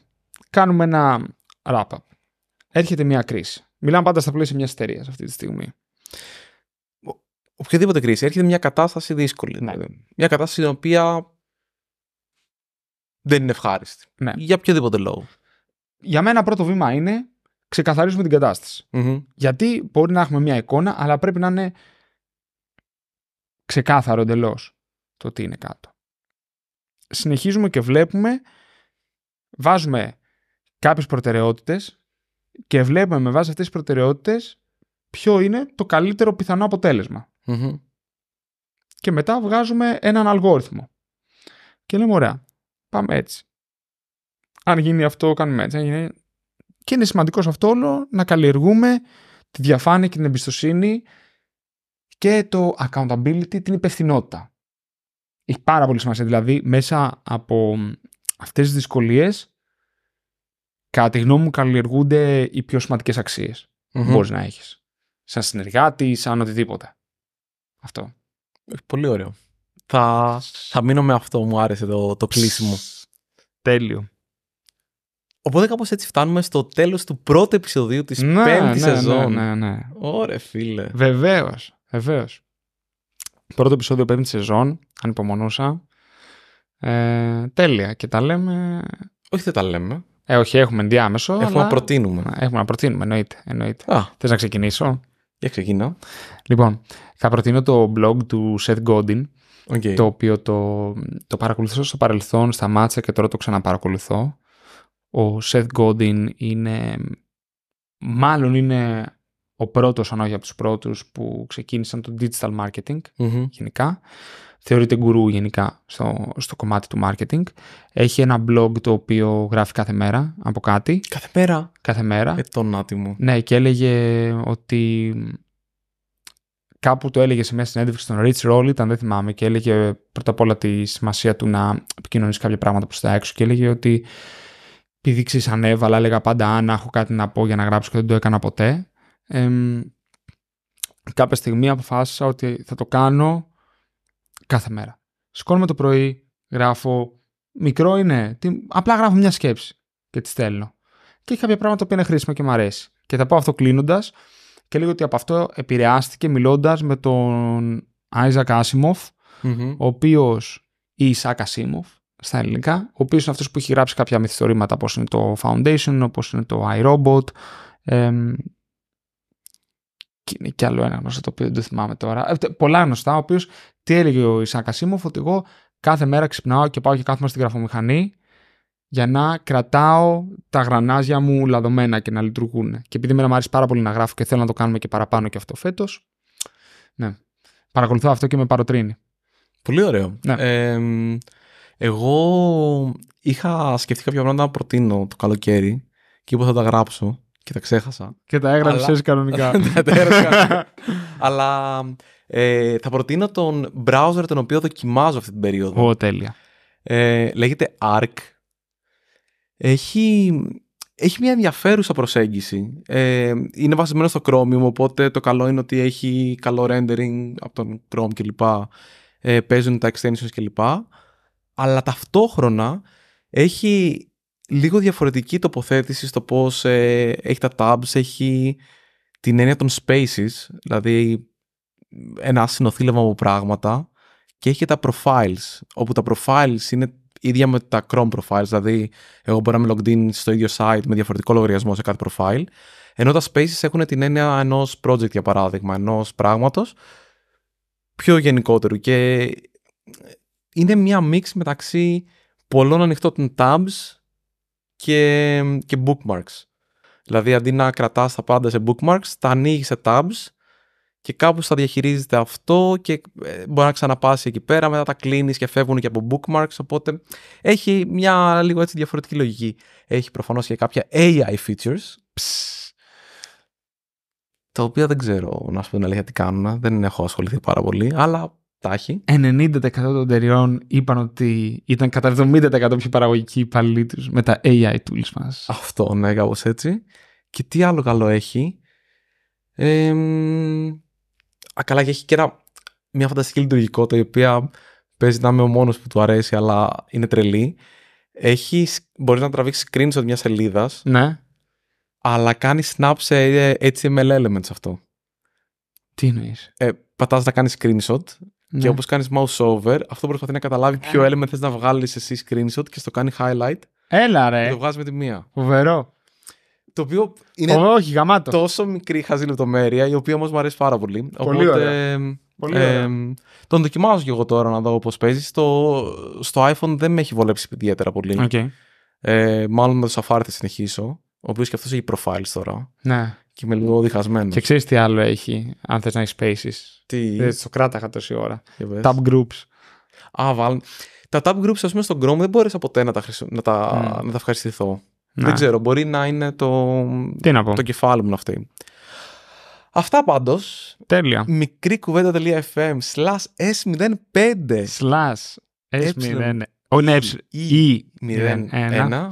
κάνουμε ένα wrap-up. Έρχεται μια κρίση. Μιλάμε πάντα στα πλαίσια μιας εταιρείας αυτή τη στιγμή. Οποιαδήποτε κρίση. Έρχεται μια κατάσταση δύσκολη. Ναι. Δηλαδή. Μια κατάσταση η οποία δεν είναι ευχάριστη. Ναι. Για οποιοδήποτε λόγο. Για μένα, πρώτο βήμα είναι ξεκαθαρίζουμε την κατασταση Γιατί μπορεί να έχουμε μια εικόνα, αλλά πρέπει να είναι ξεκάθαρο εντελώς το τι είναι κάτω. Συνεχίζουμε και βλέπουμε, βάζουμε κάποιες προτεραιότητες και βλέπουμε με βάση αυτές τις προτεραιότητες ποιο είναι το καλύτερο πιθανό mm-hmm. Και μετά βγάζουμε έναν αλγόριθμο. Και λέμε, ωραία, πάμε έτσι. Αν γίνει αυτό, κάνουμε έτσι. γίνει... Και είναι σημαντικό σε αυτό όλο να καλλιεργούμε τη διαφάνεια και την εμπιστοσύνη και το accountability, την υπευθυνότητα. Έχει πάρα πολύ σημασία δηλαδή μέσα από αυτές τις δυσκολίες κατά τη γνώμη μου καλλιεργούνται οι πιο σημαντικές αξίες που μπορείς να έχεις. Σαν συνεργάτη, σαν οτιδήποτε. Αυτό. Ε, πολύ ωραίο. Θα, θα μείνω με αυτό, μου άρεσε το, το κλείσιμο. Τέλειο. Οπότε κάπως έτσι φτάνουμε στο τέλος του πρώτου επεισοδίου της ναι, πέμπτης ναι, ναι, σεζόν. Ναι, ναι, ναι. Ωραία φίλε. Βεβαίως. βεβαίως. Πρώτο επεισόδιο πέμπτης σεζόν. ανυπομονούσα. Ε, τέλεια. Και τα λέμε. Όχι, δεν τα λέμε. Ε, όχι, έχουμε ενδιάμεσο. Έχουμε να προτείνουμε. Έχουμε να προτείνουμε, εννοείται. εννοείται. να ξεκινήσω. Για ξεκινώ. Λοιπόν, θα προτείνω το blog του Seth Godin, το οποίο το, το παρακολουθώ στο παρελθόν, στα Μάτσα και τώρα το ξαναπαρακολουθώ. Ο Seth Godin είναι, μάλλον είναι ο πρώτος, αν όχι από τους πρώτους, που ξεκίνησαν το digital marketing mm γενικά θεωρείται γκουρού γενικά στο, στο κομμάτι του marketing. Έχει ένα blog το οποίο γράφει κάθε μέρα από κάτι. Κάθε μέρα. Κάθε μέρα. Ε, τον άτιμο. Ναι, και έλεγε ότι κάπου το έλεγε σε μια συνέντευξη στον Rich Roll, ήταν δεν θυμάμαι, και έλεγε πρώτα απ' όλα τη σημασία του να επικοινωνήσει κάποια πράγματα προς τα έξω και έλεγε ότι επειδή ανέβαλα, έλεγα πάντα αν έχω κάτι να πω για να γράψω και δεν το έκανα ποτέ. κάποια στιγμή αποφάσισα ότι θα το κάνω κάθε μέρα. Σκόρμα το πρωί, γράφω. Μικρό είναι. Απλά γράφω μια σκέψη και τη στέλνω. Και έχει κάποια πράγματα που είναι χρήσιμα και μου αρέσει. Και θα πω αυτό κλείνοντας και λέγω ότι από αυτό επηρεάστηκε μιλώντας με τον Άιζακ ο οποίος. ή Ισάκ Ασίμοφ στα ελληνικά, ο οποίος είναι αυτός που έχει γράψει κάποια μυθιστορήματα όπως είναι το Foundation, όπως είναι το iRobot και, κι άλλο ένα γνωστό το οποίο δεν το θυμάμαι τώρα. Ε, πολλά γνωστά, ο οποίος τι έλεγε ο Ισάκα Ασίμοφ, ότι εγώ κάθε μέρα ξυπνάω και πάω και κάθομαι στην γραφομηχανή για να κρατάω τα γρανάζια μου λαδωμένα και να λειτουργούν. Και επειδή με μου αρέσει πάρα πολύ να γράφω και θέλω να το κάνουμε και παραπάνω και αυτό φέτος. Ναι. Παρακολουθώ αυτό και με παροτρύνει. Πολύ ωραίο. Ναι. Ε, εγώ είχα σκεφτεί κάποια πράγματα να προτείνω το καλοκαίρι και είπα θα τα γράψω. Και τα ξέχασα. Και τα έγραψες αλλά... κανονικά. Ναι, αλλά ε, θα προτείνω τον browser τον οποίο δοκιμάζω αυτή την περίοδο. Ω, τέλεια. Ε, λέγεται ARC. Έχει, έχει μια ενδιαφέρουσα προσέγγιση. Ε, είναι βασισμένο στο Chromium, οπότε το καλό είναι ότι έχει καλό rendering από τον Chrome κλπ. Ε, παίζουν τα extensions κλπ. Αλλά ταυτόχρονα έχει λίγο διαφορετική τοποθέτηση στο πώς ε, έχει τα tabs, έχει την έννοια των spaces, δηλαδή ένα συνοθήλευμα από πράγματα και έχει τα profiles, όπου τα profiles είναι ίδια με τα Chrome profiles, δηλαδή εγώ μπορώ να είμαι logged in στο ίδιο site με διαφορετικό λογαριασμό σε κάθε profile, ενώ τα spaces έχουν την έννοια ενός project για παράδειγμα, ενός πράγματος πιο γενικότερου και είναι μία μίξη μεταξύ πολλών ανοιχτών tabs και, και bookmarks. Δηλαδή αντί να κρατάς τα πάντα σε bookmarks, τα ανοίγεις σε tabs και κάπου θα διαχειρίζεται αυτό και ε, μπορεί να ξαναπάσεις εκεί πέρα, μετά τα κλείνεις και φεύγουν και από bookmarks, οπότε έχει μια λίγο έτσι διαφορετική λογική. Έχει προφανώς και κάποια AI features, τα οποία δεν ξέρω να σου πω την αλήθεια τι κάνουν, δεν έχω ασχοληθεί πάρα πολύ, αλλά Τάχη. 90% των εταιριών είπαν ότι ήταν κατά 70% πιο παραγωγικοί οι υπαλλήλοι τους με τα AI tools μας. Αυτό, ναι, κάπως έτσι. Και τι άλλο καλό έχει. Ε, καλά, και έχει και ένα, μια φανταστική λειτουργικότητα η οποία παίζει να είμαι ο μόνος που του αρέσει, αλλά είναι τρελή. Έχει, μπορείς να τραβήξεις screenshot μιας σελίδας. Ναι. Αλλά κάνεις snap σε HTML elements αυτό. Τι εννοείς. Ε, Πατάς να κάνεις screenshot ναι. Και όπως κάνεις mouse over, αυτό προσπαθεί να καταλάβει ε. ποιο element θες να βγάλεις εσύ screenshot και στο κάνει highlight. Έλα ρε. Και το βγάζεις με τη μία. Φοβερό. Το οποίο είναι Όχι, γαμάτο. τόσο μικρή χαζή λεπτομέρεια, η οποία όμως μου αρέσει πάρα πολύ. Πολύ Οπότε, ωραία. Ε, πολύ ωραία. Ε, τον δοκιμάζω και εγώ τώρα να δω πώς παίζει. Στο, στο iPhone δεν με έχει βολέψει ιδιαίτερα πολύ. Okay. Ε, μάλλον με το Safari θα συνεχίσω. Ο οποίος και αυτός έχει profiles τώρα. Ναι και είμαι λίγο διχασμένος. Και ξέρεις τι άλλο έχει, αν θες να έχεις spaces. Τι. Δεν το κράταγα τόση ώρα. Tab groups. Α, βάλ... Τα tab groups, ας πούμε, στον Chrome δεν μπορείς ποτέ να τα, χρησι... να τα... Mm. Να τα ευχαριστηθώ. Να. Δεν ξέρω, μπορεί να είναι το, τι να πω. το κεφάλι μου αυτή. Αυτά πάντως. Τέλεια. Μικρή κουβέντα.fm slash S05. Slash S05. Όχι, ναι, E01. E e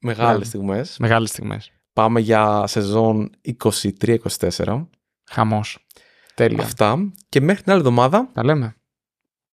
Μεγάλες στιγμές. Μεγάλες στιγμές. Πάμε για σεζόν 23-24. Χαμός. Τέλεια. Αυτά. Και μέχρι την άλλη εβδομάδα. Τα λέμε.